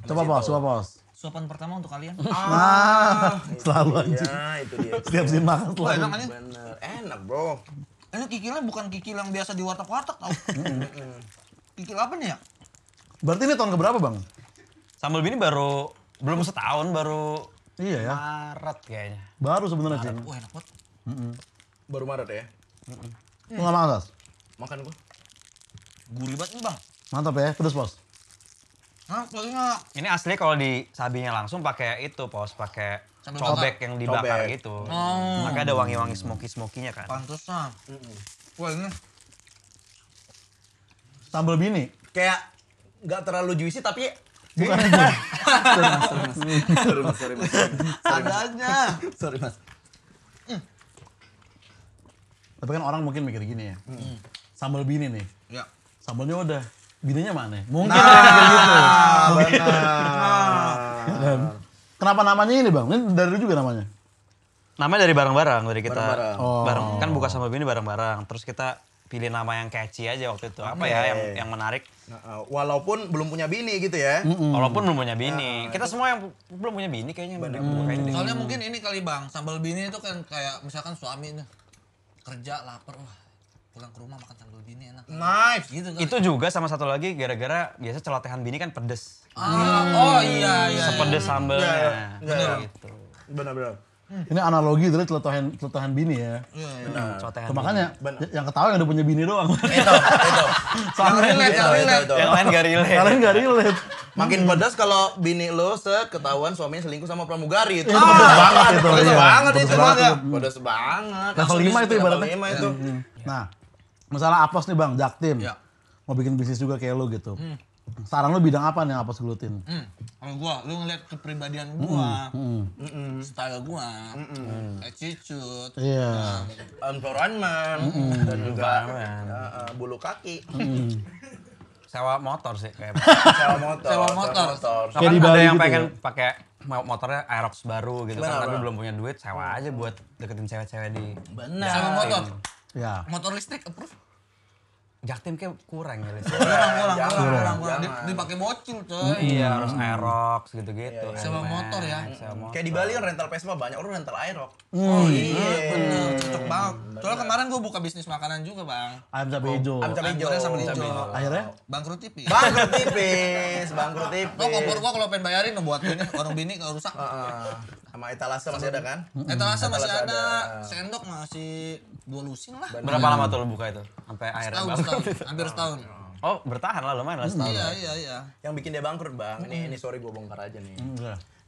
Coba bos, coba bos. Suapan pertama untuk kalian. Ah, ah. selalu iya, anjing. Ya, itu dia. Setiap sih makan selalu. Enak, enak bro. Ini kikilnya bukan kikil yang biasa di warteg-warteg tau. kikil apa nih ya? Berarti ini tahun keberapa bang? Sambal bini baru, belum setahun baru Iya ya. Maret kayaknya. Baru sebenarnya sih. Wah enak banget. Mm -mm. Baru Maret ya? Mm -mm. Lu gak makan, Makan gue. Gurih banget nih, Bang. Mantap ya, pedes, Bos. Ini asli kalau di sabinya langsung pakai itu, pos pakai cobek yang dibakar cobek. gitu. Oh. Maka ada wangi-wangi smoky smokinya kan. Pantesan. Mm -mm. Wah ini sambal bini kayak nggak terlalu juicy tapi bukan itu. sorry mas, sorry mas, Adanya. Sorry mas. Hmm. Tapi kan orang mungkin mikir gini ya. Mm. Sambal bini nih. Ya. Sambalnya udah bininya mana? Mungkin nah, ada yang gitu. Nah. Kenapa namanya ini bang? Ini dari juga namanya? Namanya dari barang-barang dari kita. Barang, -barang. Oh. kan buka sama bini barang-barang. Terus kita pilih nama yang catchy aja waktu itu. Apa ya yang yang menarik? Nah, eh, walaupun belum punya bini gitu ya. Walaupun belum punya bini. Nah, kita semua yang belum punya bini kayaknya Kayaknya. Gitu. Soalnya mungkin ini kali Bang, sambal bini itu kan kayak misalkan suami kerja lapar lah pulang ke rumah makan sambal bini enak. Nice. Gitu kan. Itu juga sama satu lagi gara-gara biasa celotehan bini kan pedes. Ah, hmm. oh iya iya. iya. Sepedes sambalnya. Iya, iya. Benar iya, iya. gitu. Benar-benar. Ini analogi dari gitu, celotehan celotehan bini ya. Iya, iya. Makanya ya, yang ketahuan yang udah punya bini doang. Itu, itu. yang relate, yang relate. Yang lain gak relate. Yang lain gak relate. Makin pedas kalau bini lo seketahuan suaminya selingkuh sama pramugari itu ah, pedas banget itu. Pedas banget itu. Ya. Pedas banget. Level 5 itu ibaratnya. Level itu. Hmm, hmm, hmm. Nah, misalnya Apos nih Bang, Jaktim. Ya. Mau bikin bisnis juga kayak lu gitu. Hmm. Saran lu bidang apa nih Apos Glutin? Hmm. Kalau gua, lu ngeliat kepribadian hmm. gua, hmm. Hmm. style gua, hmm. attitude, yeah. Nah, environment, hmm. hmm. dan juga uh, bulu kaki. Hmm. sewa motor sih kayak sewa motor sewa motor, sewa motor. Kayak ada yang gitu pengen ya? pakai motornya Aerox baru gitu kan, benar, kan tapi belum punya duit sewa aja buat deketin cewek-cewek di benar sewa motor Ya. Motor listrik approve? Jaktim kayak kurang ya listrik. kurang, kurang, kurang, kurang, kurang. Dipakai bocil coy. Iya, harus aerox gitu-gitu. Iya, iya. Sama motor ya. Kayak di Bali kan rental Vespa banyak orang rental aerox. Mm. Oh iya, iya, bener. Cocok banget. Soalnya kemarin gue buka bisnis makanan juga bang. Ayam cabai oh, hijau. Ayam cabai hijau. sama hijau. Akhirnya? Bangkrut tipis. Bangkrut tipis, bangkrut tipis. kok kompor gue kalau pengen bayarin buat ini, orang bini gak rusak sama etalase masih ada kan? Etalase masih ada. ada. Sendok masih dua lusin lah. Berapa lama tuh lo buka itu? Sampai akhirnya setahun, setahun. hampir setahun. Oh, bertahan lah lumayan lah iya, setahun. Iya, iya, iya. Yang bikin dia bangkrut, Bang. Ini ini sorry gue bongkar aja nih.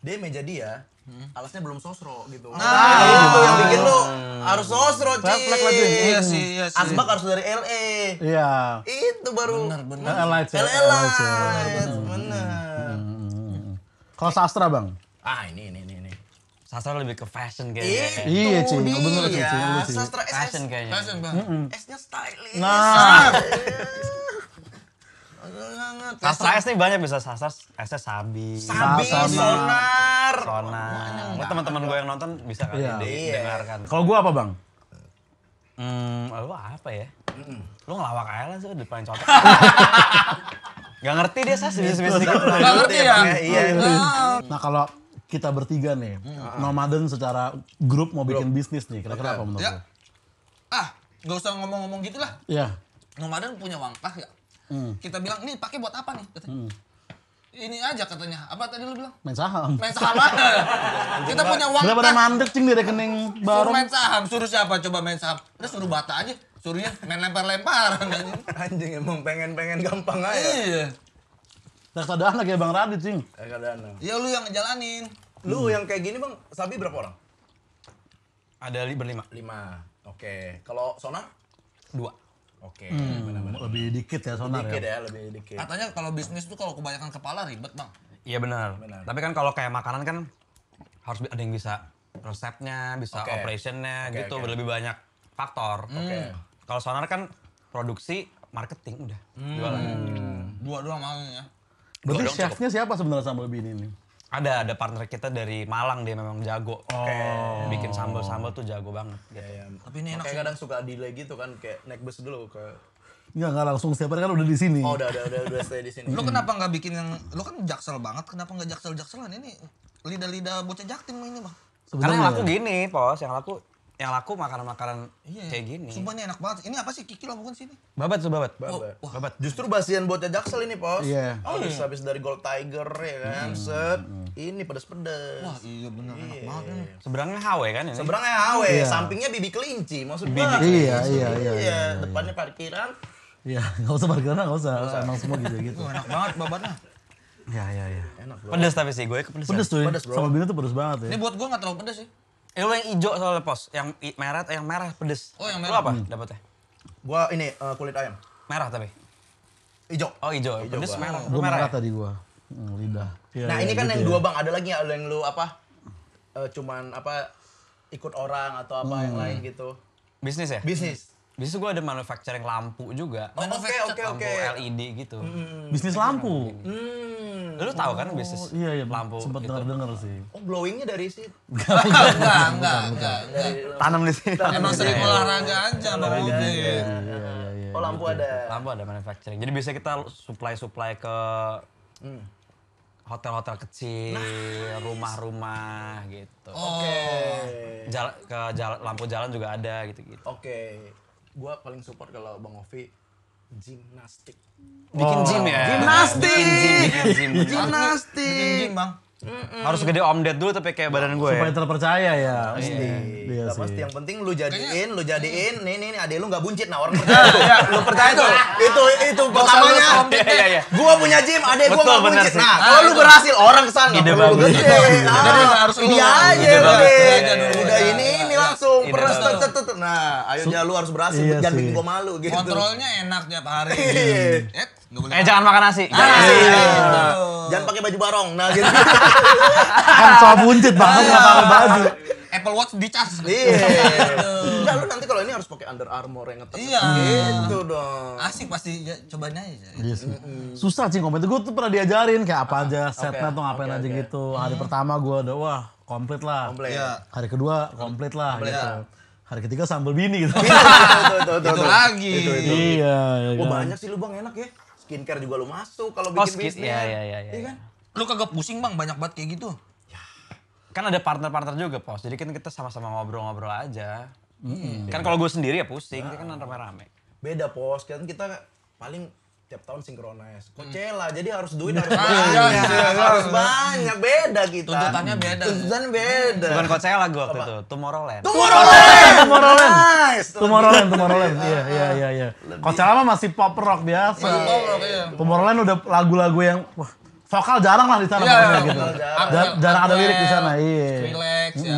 Dia meja dia, alasnya belum sosro gitu. Nah, nah itu yang bikin lu ah. harus sosro, Ci. Iya sih, iya sih. Asbak harus dari LA. E. Iya. Itu baru. Benar, benar. LA, e LA. E benar. Kalau sastra, Bang? Ah, ini ini sastra lebih ke fashion kayaknya. Iya, cuy. Iya, bener cuy. Sastra fashion kayaknya. Fashion, Bang. S-nya stylish. Nah. Sastra S nih banyak bisa sastra S-nya Sabi. Sabi, Sonar. Sonar. Teman-teman gue yang nonton bisa kali iya. Iya. dengarkan. Kalau gue apa, Bang? Hmm, lu apa ya? Lu ngelawak aja lah sih depan cocok. Gak ngerti dia, saya sedikit-sedikit. Gak ngerti ya? Iya. iya. Nah, kalau kita bertiga nih, hmm. nomaden secara grup mau bikin grup. bisnis nih, kira-kira apa menurut ya. Ah, gak usah ngomong-ngomong gitulah. Ya, Nomaden punya wangkas ya? Hmm. Kita bilang, ini pakai buat apa nih? Hmm. Ini aja katanya, apa tadi lu bilang? Main saham. Main saham Kita punya uang. Udah pada mandek cing di rekening baru. Suruh main saham, suruh siapa coba main saham? Udah suruh bata aja. Suruhnya main lempar-lemparan anjing. emang pengen-pengen gampang aja. Iya ada anak ya Bang Radit, sih, Ya lu yang ngejalanin. Lu hmm. yang kayak gini, Bang, Sabi berapa orang? Ada li berlima. Lima. Oke. Okay. Kalau Sonar? Dua. Oke. Okay. Hmm. Lebih dikit ya Sonar dikit ya. ya. Lebih dikit. Katanya kalau bisnis tuh kalau kebanyakan kepala ribet, Bang. Iya benar. benar. Tapi kan kalau kayak makanan kan harus ada yang bisa resepnya, bisa okay. operationnya okay, gitu, okay. lebih banyak faktor. Oke. Okay. Hmm. Kalau Sonar kan produksi, marketing udah. Hmm. Jualan. Dua doang mau ya. Berarti chefnya siapa sebenarnya sambal bini ini? Ada, ada partner kita dari Malang dia memang jago. Oh. Kayak bikin sambal-sambal tuh jago banget. Gitu. Ya, ya. Tapi ini enak. Kayak kadang suka delay gitu kan, kayak naik bus dulu ke Enggak, enggak langsung setiap hari kan udah di sini. Oh, udah, udah, udah, udah stay di sini. lo kenapa enggak bikin yang lu kan jaksel banget, kenapa enggak jaksel-jakselan ini? Lidah-lidah bocah jaktim ini, Bang. Sebenernya Karena yang laku gini, Pos, yang laku yang laku makanan-makanan iya, iya. kayak gini. Sumpah ini enak banget. Ini apa sih? Kiki bukan sini? Babat tuh babat. Babat. Oh, babat. Justru basian buatnya Jaksel ini, Pos. Iya. Yeah. Oh, iya. habis, habis dari Gold Tiger ya kan. Hmm. Set. Hmm. Ini pedes pedes. Wah, iya benar enak iya. banget. Nih. Seberangnya hawe kan ini? Seberangnya hawe, yeah. sampingnya bibi kelinci maksud bibi gua. Iya, iya, iya, iya, Depannya parkiran. Iya, enggak usah parkiran, enggak usah. usah. Emang semua gitu-gitu. enak banget babatnya. Iya iya iya. Enak, Pedes tapi sih, gue kepedesan. Pedes tuh, pedes, sama bina tuh pedes banget ya. Ini buat gue gak terlalu pedes sih. Eh, lu yang hijau soalnya pos, yang merah, atau yang merah pedes. Oh, yang merah. Lu apa hmm. dapetnya? Gua ini uh, kulit ayam. Merah tapi. Hijau. Oh, hijau. Hijau Pedes gua. merah. Gua merah, merah ya? tadi gua. Hmm, lidah. Iya, nah, iya, ini kan gitu yang ya. dua bang, ada lagi yang yang lu apa? eh, cuman apa ikut orang atau apa yang hmm. lain gitu. Bisnis ya? Bisnis. Hmm. Bisnis gua ada manufacturing lampu juga. Oh, oke, oke, oke. Lampu LED gitu. Bisnis lampu. Hmm. Lu tahu kan oh, bisnis iya, iya, lampu sempat gitu. dengar-dengar sih. Oh, blowingnya dari sini. enggak, enggak, enggak, enggak, Tanam di sini. Emang sering olahraga aja Bang iya, iya. Iya, Oh, lampu gitu. ada. Lampu ada manufacturing. Jadi bisa kita supply-supply ke hmm. hotel-hotel kecil, nah. rumah-rumah nice. gitu. Oh. Oke. Okay. Jala, ke jalan lampu jalan juga ada gitu-gitu. Oke. Okay. Gua paling support kalau Bang Ovi gimnastik. Bikin gym ya? Gimnastik. Ya? Bikin gym, bikin gym. Gimnastik. Bikin gym, Bang. Mm-mm. Harus gede om ded dulu tapi kayak badan gue. Ya. Supaya ya. terpercaya ya. Iya. Pasti. Iya, iya pasti. Yang penting lu jadiin, lu jadiin. Nih nih, nih adek lu nggak buncit nah orang percaya tuh. Iya, lu percaya tuh. Itu itu pertamanya. Iya, iya, Gua punya gym, adek gua nggak buncit. Nah, sih. Nah, kalau lu berhasil orang kesan nah, Ide bagus. Lu gede. Jadi harus lu. aja aja Udah ini ini langsung peres Nah, ayo lu harus berhasil iya jangan bikin gua malu gitu. Kontrolnya enak tiap hari. Eh, eh jangan makan nasi. Ah, jangan, jangan pakai baju barong. Nah gitu. kan so buncit banget nggak pakai ah. baju. Apple Watch dicas. Iya. Enggak gitu. lu nanti kalau ini harus pakai Under Armour yang ngetes. Iya. Gitu dong. Asik pasti ya, cobain aja. yes. Iya Susah sih komen gue tuh pernah diajarin kayak apa aja ah, setnya okay. tuh ngapain aja gitu. Hari pertama gue udah wah komplit lah. Komplit. Iya. Hari kedua komplit lah komplit, gitu. hari ketiga sambal bini gitu. Iya, itu, lagi. Itu, itu. Iya, iya. Oh, kan. banyak sih lubang enak ya skincare juga lu masuk kalau bikin oh, skin, bisnis. Iya, iya, iya, iya, iya kan? Lu kagak pusing bang banyak banget kayak gitu. Ya. Kan ada partner-partner juga pos, jadi kan kita sama-sama ngobrol-ngobrol aja. Mm -hmm. Kan kalau gue sendiri ya pusing, nah. kan rame-rame. Beda pos, kan kita paling tiap tahun sinkronize. Coachella, hmm. jadi harus duit harus ah, banyak. Iya, iya, iya, harus banyak, beda kita. Tuntutannya beda. Tuntutan beda. Bukan Coachella gue waktu itu, Tomorrowland. Tomorrowland! Tomorrowland! Nice. Tomorrowland, Tomorrowland. Iya, iya, iya. iya. Coachella mah masih pop rock biasa. pop rock, iya. Tomorrowland udah lagu-lagu yang, wah, vokal jarang lah di sana. yeah, yeah. gitu. jarang. jarang ada lirik di sana, iya. Relax, ya.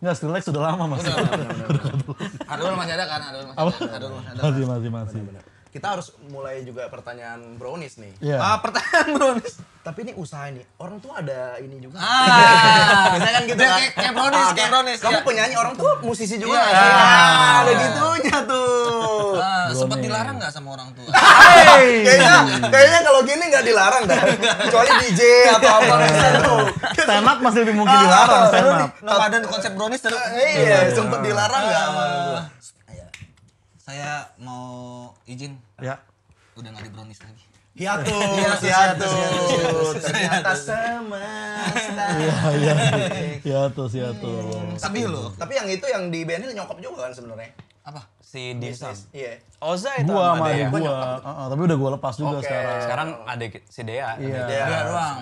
Enggak, Skrillex sudah lama mas. Udah, udah, udah. Adul masih ada kan? Aduh masih ada. Adul masih ada. Masih, masih, masih kita harus mulai juga pertanyaan brownies nih. Yeah. Ah, pertanyaan brownies. Tapi ini usaha ini. Orang tuh ada ini juga. Ah, biasanya kan gitu kan. Kayak, kayak brownies, ah, kayak brownies. Kamu ya. penyanyi, orang tuh musisi juga. Iya, yeah. Ah, ah, ada iya. gitunya tuh. Ah, sempat dilarang gak sama orang tua? hey. kayaknya, kayaknya kalau gini gak dilarang dah. Kecuali DJ atau apa gitu. Stand up masih lebih mungkin ah, dilarang. Stand up. Nah, ada konsep brownies. Iya, sempat dilarang gak sama saya mau izin. Ya. Udah nggak di brownies lagi. Hiatus, hiatus, hiatus. Ternyata semesta. Iya, iya. Hiatus, iya, iya. iya, hiatus. Hmm. Tapi lu, tapi yang itu yang di BNI nyokap juga kan sebenarnya apa si Dixon iya yeah. Oza itu gua sama Dea gua uh, tapi udah gua lepas juga sekarang sekarang ada si Dea iya Dea, doang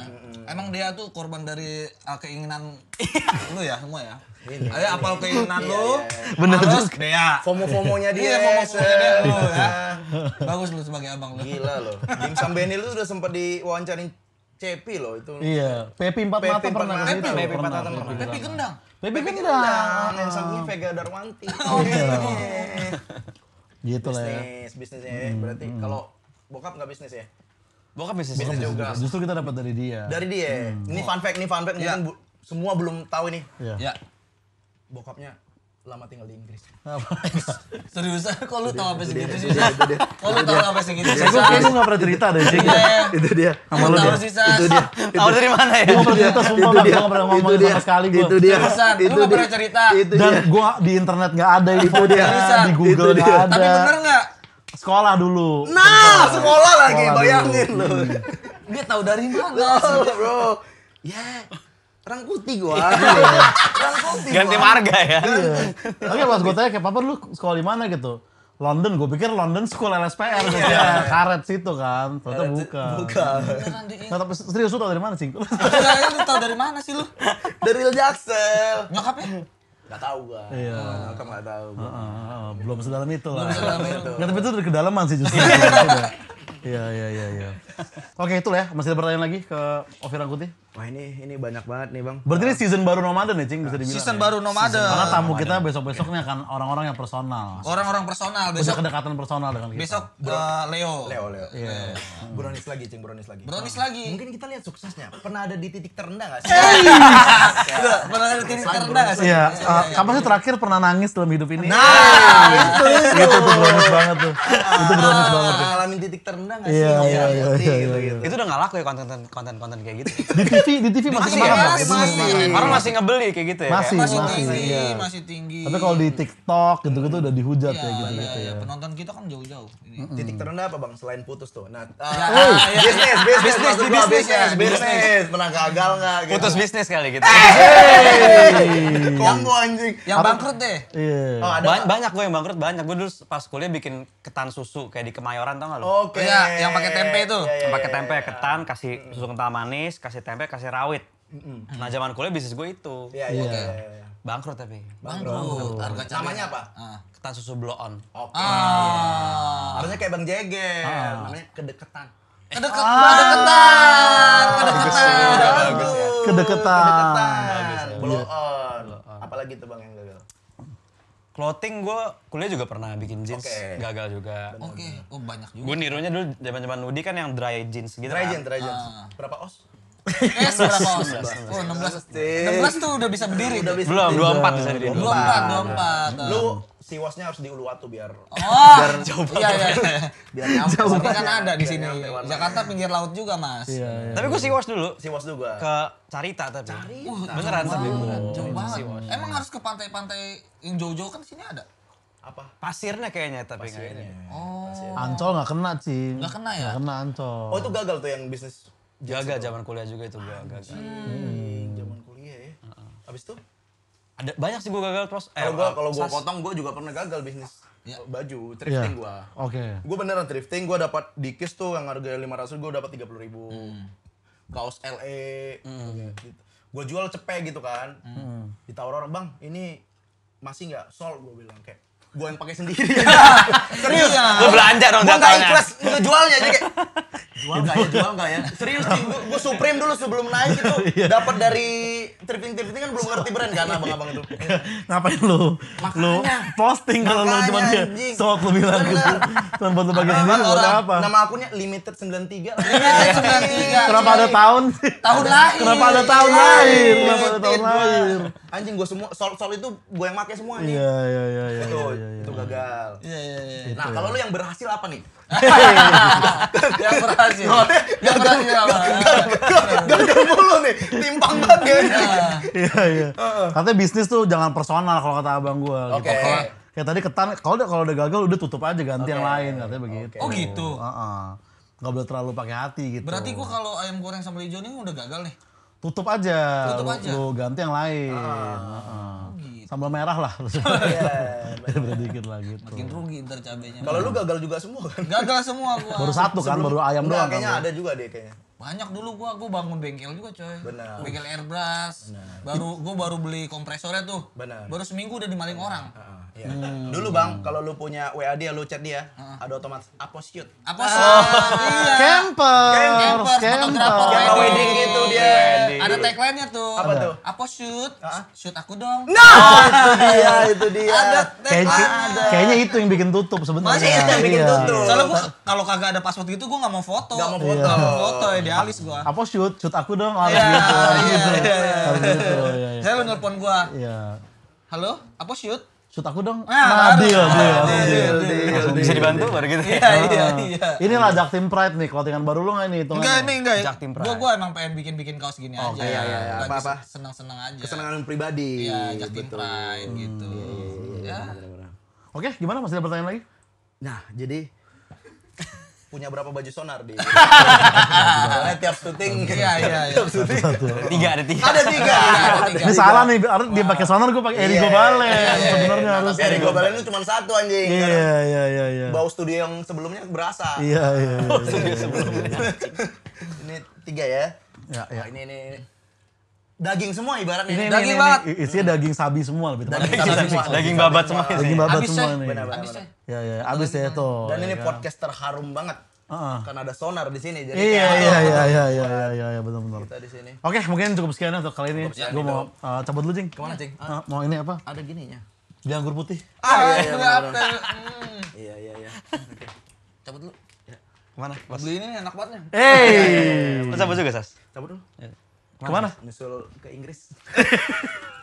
emang Dea tuh korban dari uh, keinginan lu ya semua ya Ayo apal keinginan iya, lu iya, iya. bener terus Dea FOMO-FOMOnya dia iya FOMO-FOMOnya dia oh, ya bagus lu sebagai abang lu gila lu Dimsum Benny lu sudah sempat diwawancarin Cepi loh itu. Iya, Pepi empat mata pernah Pepi empat mata pernah. Pepi Gendang. Pepi Gendang. Yang satunya Vega Darwanti. Iya. Oke. Oh, gitu. gitu lah ya. Bisnis, bisnisnya hmm, berarti hmm. kalau bokap nggak bisnis ya? Bokap bisnis, bisnis juga. Justru kita dapat dari dia. Dari dia. Hmm. Ini fun fact, ini fun fact ya. mungkin bu- semua belum tahu nih. Iya. ya. Bokapnya lama tinggal di Inggris. Seriusan, kok lu tau apa segitu sih? Kok lu tau apa segitu sih? Gue kayaknya gak pernah cerita deh, iya, iya. sih. Itu dia. Ya? Sama lu dia. Itu dia. Tau dari mana ya? Gue pernah cerita, semua gue gak pernah ngomong sama sekali gue. Itu dia. Seriusan, lu gak pernah cerita. Dan gue di internet gak ada, di dia. di Google gak ada. Tapi bener gak? Sekolah dulu. Nah, sekolah lagi, bayangin lu. Hmm. Dia tau dari mana? Bro, ya terang putih gua. Iya. putih. Ganti gua. marga ya. Iya. Oke, pas gua tanya kayak papa lu sekolah di mana gitu. London, gue pikir London School LSPR gitu ya. karet situ kan, ternyata buka. Buka. Nah, tapi serius lu dari mana sih? Lu tau dari mana sih lu? Dari Lil Jaksel. Nyokapnya? Gak tau gua. Iya. Nyokap gak tau. Belum sedalam itu lah. Belum sedalam itu. Gak tapi itu dari kedalaman sih justru. Iya, iya, iya. iya. Oke, itu ya. Masih ada pertanyaan lagi ke Ovira Angkuti? Wah ini ini banyak banget nih bang. Berarti ini season baru nomaden ya cing bisa dibilang. Season ya? baru nomaden. Karena tamu nomaden. kita besok besok ini akan orang-orang yang personal. Orang-orang personal besok. Punya kedekatan personal dengan kita. Besok uh, Leo. Leo Leo. Iya. Yeah. Bronis lagi cing Bronis lagi. Bronis lagi. Mungkin kita lihat suksesnya. Pernah ada di titik terendah gak sih? pernah ada di titik terendah gak sih? Iya. Uh, kapan sih terakhir pernah nangis dalam hidup ini? Nah, itu. Itu tuh Bronis banget tuh. Itu Bronis banget. Ngalamin titik terendah gak sih? Iya iya iya iya, gitu, iya, iya. gitu. Itu udah nggak laku ya konten konten konten kayak gitu. di TV di TV masih, masih, ya? masih, masih, masih. Orang masih ngebeli kayak gitu ya. Masih masih, masih tinggi, iya. masih tinggi. Tapi kalau di TikTok gitu-gitu udah dihujat iya, ya, ya gitu iya, gitu. Ya. Penonton kita kan jauh-jauh. Mm Titik terendah apa Bang selain putus tuh? Nah, uh, ya, bisnis, bisnis, bisnis, bisnis, bisnis, bisnis, pernah gagal nggak? Gitu. Putus bisnis kali gitu. Kombo eh, anjing. Yang bangkrut deh. Oh, banyak gue yang bangkrut banyak. Gue dulu pas kuliah bikin ketan susu kayak di Kemayoran tau gak lu? Oke. Okay. Ya, yang pakai tempe itu. Iya, iya. Pakai iya, tempe iya, iya. ketan, kasih hmm. susu kental manis, kasih tempe, kasih rawit. Mm-hmm. Nah zaman kuliah bisnis gue itu. Iya iya. Okay. Iya, Bangkrut tapi. Bangkrut. Bangkrut. Harga cari. Namanya apa? Uh. Ketan susu blow on. Oke. Okay. Ah. Harusnya kayak Bang Jegel. Ah. Namanya Kedeketan. Eh, ah. Ya. Kedeketan. Kedeketan. Kedeketan. Kedeketan. Ya. Blow on. Apalagi itu Bang yang clothing gue kuliah juga pernah bikin jeans okay. gagal juga. Oke, okay. oh banyak juga. Gue ya. nirunya dulu zaman-zaman Udi kan yang dry jeans gitu. Dry kan? jeans, dry jeans. Ah. Berapa os? Eh, Oh, 16. 16 tuh udah bisa berdiri. Udah bisa Belum, 24 bisa berdiri. 24, 24. Lu siwasnya harus di Uluwatu biar oh, biar iya, jauh iya, iya, biar nyampe. Tapi kan ada di sini. Jakarta pinggir laut juga, Mas. Iya, iya. Tapi gue siwas dulu. Siwas dulu gue. Ke Carita tapi. Carita. Uh, beneran tapi beneran. Jauh banget. Iya, Emang harus ke pantai-pantai yang jauh-jauh kan sini ada? apa pasirnya kayaknya tapi pasirnya. kayaknya oh pasirnya. ancol nggak kena sih nggak kena ya Gak kena ancol oh itu gagal tuh yang bisnis jaga gitu zaman kuliah juga itu gue ah, gagal. Hmm. Zaman kuliah ya. Uh-uh. Abis itu ada banyak sih gue gagal terus. Eh, kalau eh, gue kalau gue potong gue juga pernah gagal bisnis ya. baju ya. thrifting yeah. gue. Oke. Okay. Gue beneran thrifting gue dapat dikis tuh yang harga lima ratus gue dapat tiga puluh ribu. Hmm. Kaos LE. Hmm. Gitu. Gue jual cepet gitu kan. Hmm. Ditawar orang bang ini masih nggak sol gue bilang kayak gue yang pakai sendiri serius iya. gue belanja dong gue nggak ikhlas untuk jualnya jadi kayak jual nggak ya jual nggak ya serius gue supreme dulu sebelum naik itu iya. dapat dari thrifting-thrifting kan belum ngerti brand kan abang-abang itu. Ngapain lu? Makanya. Lu posting kalau lu cuma dia sok lu bilang gitu. Cuma buat lu bagi sendiri buat apa? Nama akunnya limited 93. Limited 93. Kenapa ada tahun? Tahun lahir. Kenapa ada tahun lahir? Kenapa ada tahun lahir? Anjing gua semua sol sol itu gua yang make semua nih. Iya iya iya iya. iya, iya, iya. Itu gagal. Iya iya iya. Nah, kalau ya. lu yang berhasil apa nih? yang berhasil. Yang berhasil apa? Gagal mulu nih, timpang banget ya. Iya, iya. iya. Katanya bisnis tuh jangan personal kalau kata abang gue. Gitu. Oke. Okay. Kayak tadi ketan, kalau udah kalau udah gagal udah tutup aja ganti yang lain katanya begitu. Oh gitu. Uh Gak boleh terlalu pakai hati gitu. Berarti gua kalau ayam goreng sama hijau ini udah gagal nih. Tutup aja. Tutup aja. Lu, lu ganti yang lain. Ah. Uh -uh. Oh, gitu. Sambal merah lah. Iya. Daripada iya, iya, dikit lah gitu. Makin rugi ntar cabenya. Kalau lu gagal juga semua kan? Gagal semua gua. Baru satu kan, baru ayam doang. Kayaknya kan. ada juga deh kayaknya. Banyak dulu gua, gua bangun bengkel juga coy. Benar. Bengkel airbrush. Benar. Baru gua baru beli kompresornya tuh. Benar. Baru seminggu udah dimaling orang. Uh, iya. hmm. Dulu bang, kalau lu punya WA dia, lu chat dia, uh. ada otomatis apostute apostute Oh. Iya. Camper. Camper. Camper. Camper. Camper. Camper. Ada tagline-nya tuh. Apa tuh? Apa shoot? Shoot aku dong. No, oh, ah, itu dia, itu dia. Ada tagline. Kayaknya, kayaknya itu yang bikin tutup sebenarnya. Masih itu yang bikin iya. tutup. Soalnya gua kalau kagak ada password gitu gua gak mau foto. Gak mau iya. foto. foto ya di alis gua. Apa shoot? Shoot aku dong. Oh, yeah, Iya, gitu. Iya, gitu. Gitu, iya, iya. Saya lu nelpon gua. Iya. Halo, apa shoot? shoot aku dong. Nah, nah deal, deal, deal, deal, deal, deal, deal, Bisa dibantu baru gitu. Ya? Iya, iya, ah. iya. lah Jack Team Pride nih, clothingan baru lu nggak ini itu. Enggak, ini enggak. Jack Team Pride. Gua, gua emang pengen bikin-bikin kaos gini oh, aja. Iya, iya, iya. Apa-apa. Senang-senang aja. Kesenangan pribadi. Iya, Jack Team Pride gitu. Hmm, iya, iya, iya. iya ya. Oke, gimana? Masih ada pertanyaan lagi? Nah, jadi punya berapa baju sonar di soalnya tiap syuting iya iya, iya. tiap syuting satu, satu. tiga ada tiga ada tiga ini salah nih harus dia pakai sonar gue pakai iya, Erigo iya, Balen sebenarnya harus Erigo Balen itu cuma satu anjing iya iya iya iya bau studio yang sebelumnya berasa iya iya iya sebelumnya ini tiga ya ya, ya. ini ini daging semua ibaratnya. Ini, ini, daging ini, banget. Ini, isinya daging sabi semua lebih tepatnya. Daging, daging, daging, daging babat semua. Ini. Daging babat abis semua nih. Abis ya. Ya ya, abis ya itu. Dan ini ya, ya. podcast terharum banget. Uh-uh. Karena ada sonar di sini jadi iya iya, iya, iya, iya, iya, iya, iya, iya, benar benar. Kita di sini. Oke, mungkin cukup sekian ya untuk kali ini. Gue gitu. mau uh, cabut dulu, Jing. Kemana, Jing? Uh, mau ini apa? Ada gininya. Di anggur putih. Ah, iya, iya, iya, iya, iya. iya, iya, Cabut dulu. Kemana? Beli ini enak banget nih. Hey, iya, cabut juga, Sas. Cabut dulu. Kemana? Nyusul ke Inggris.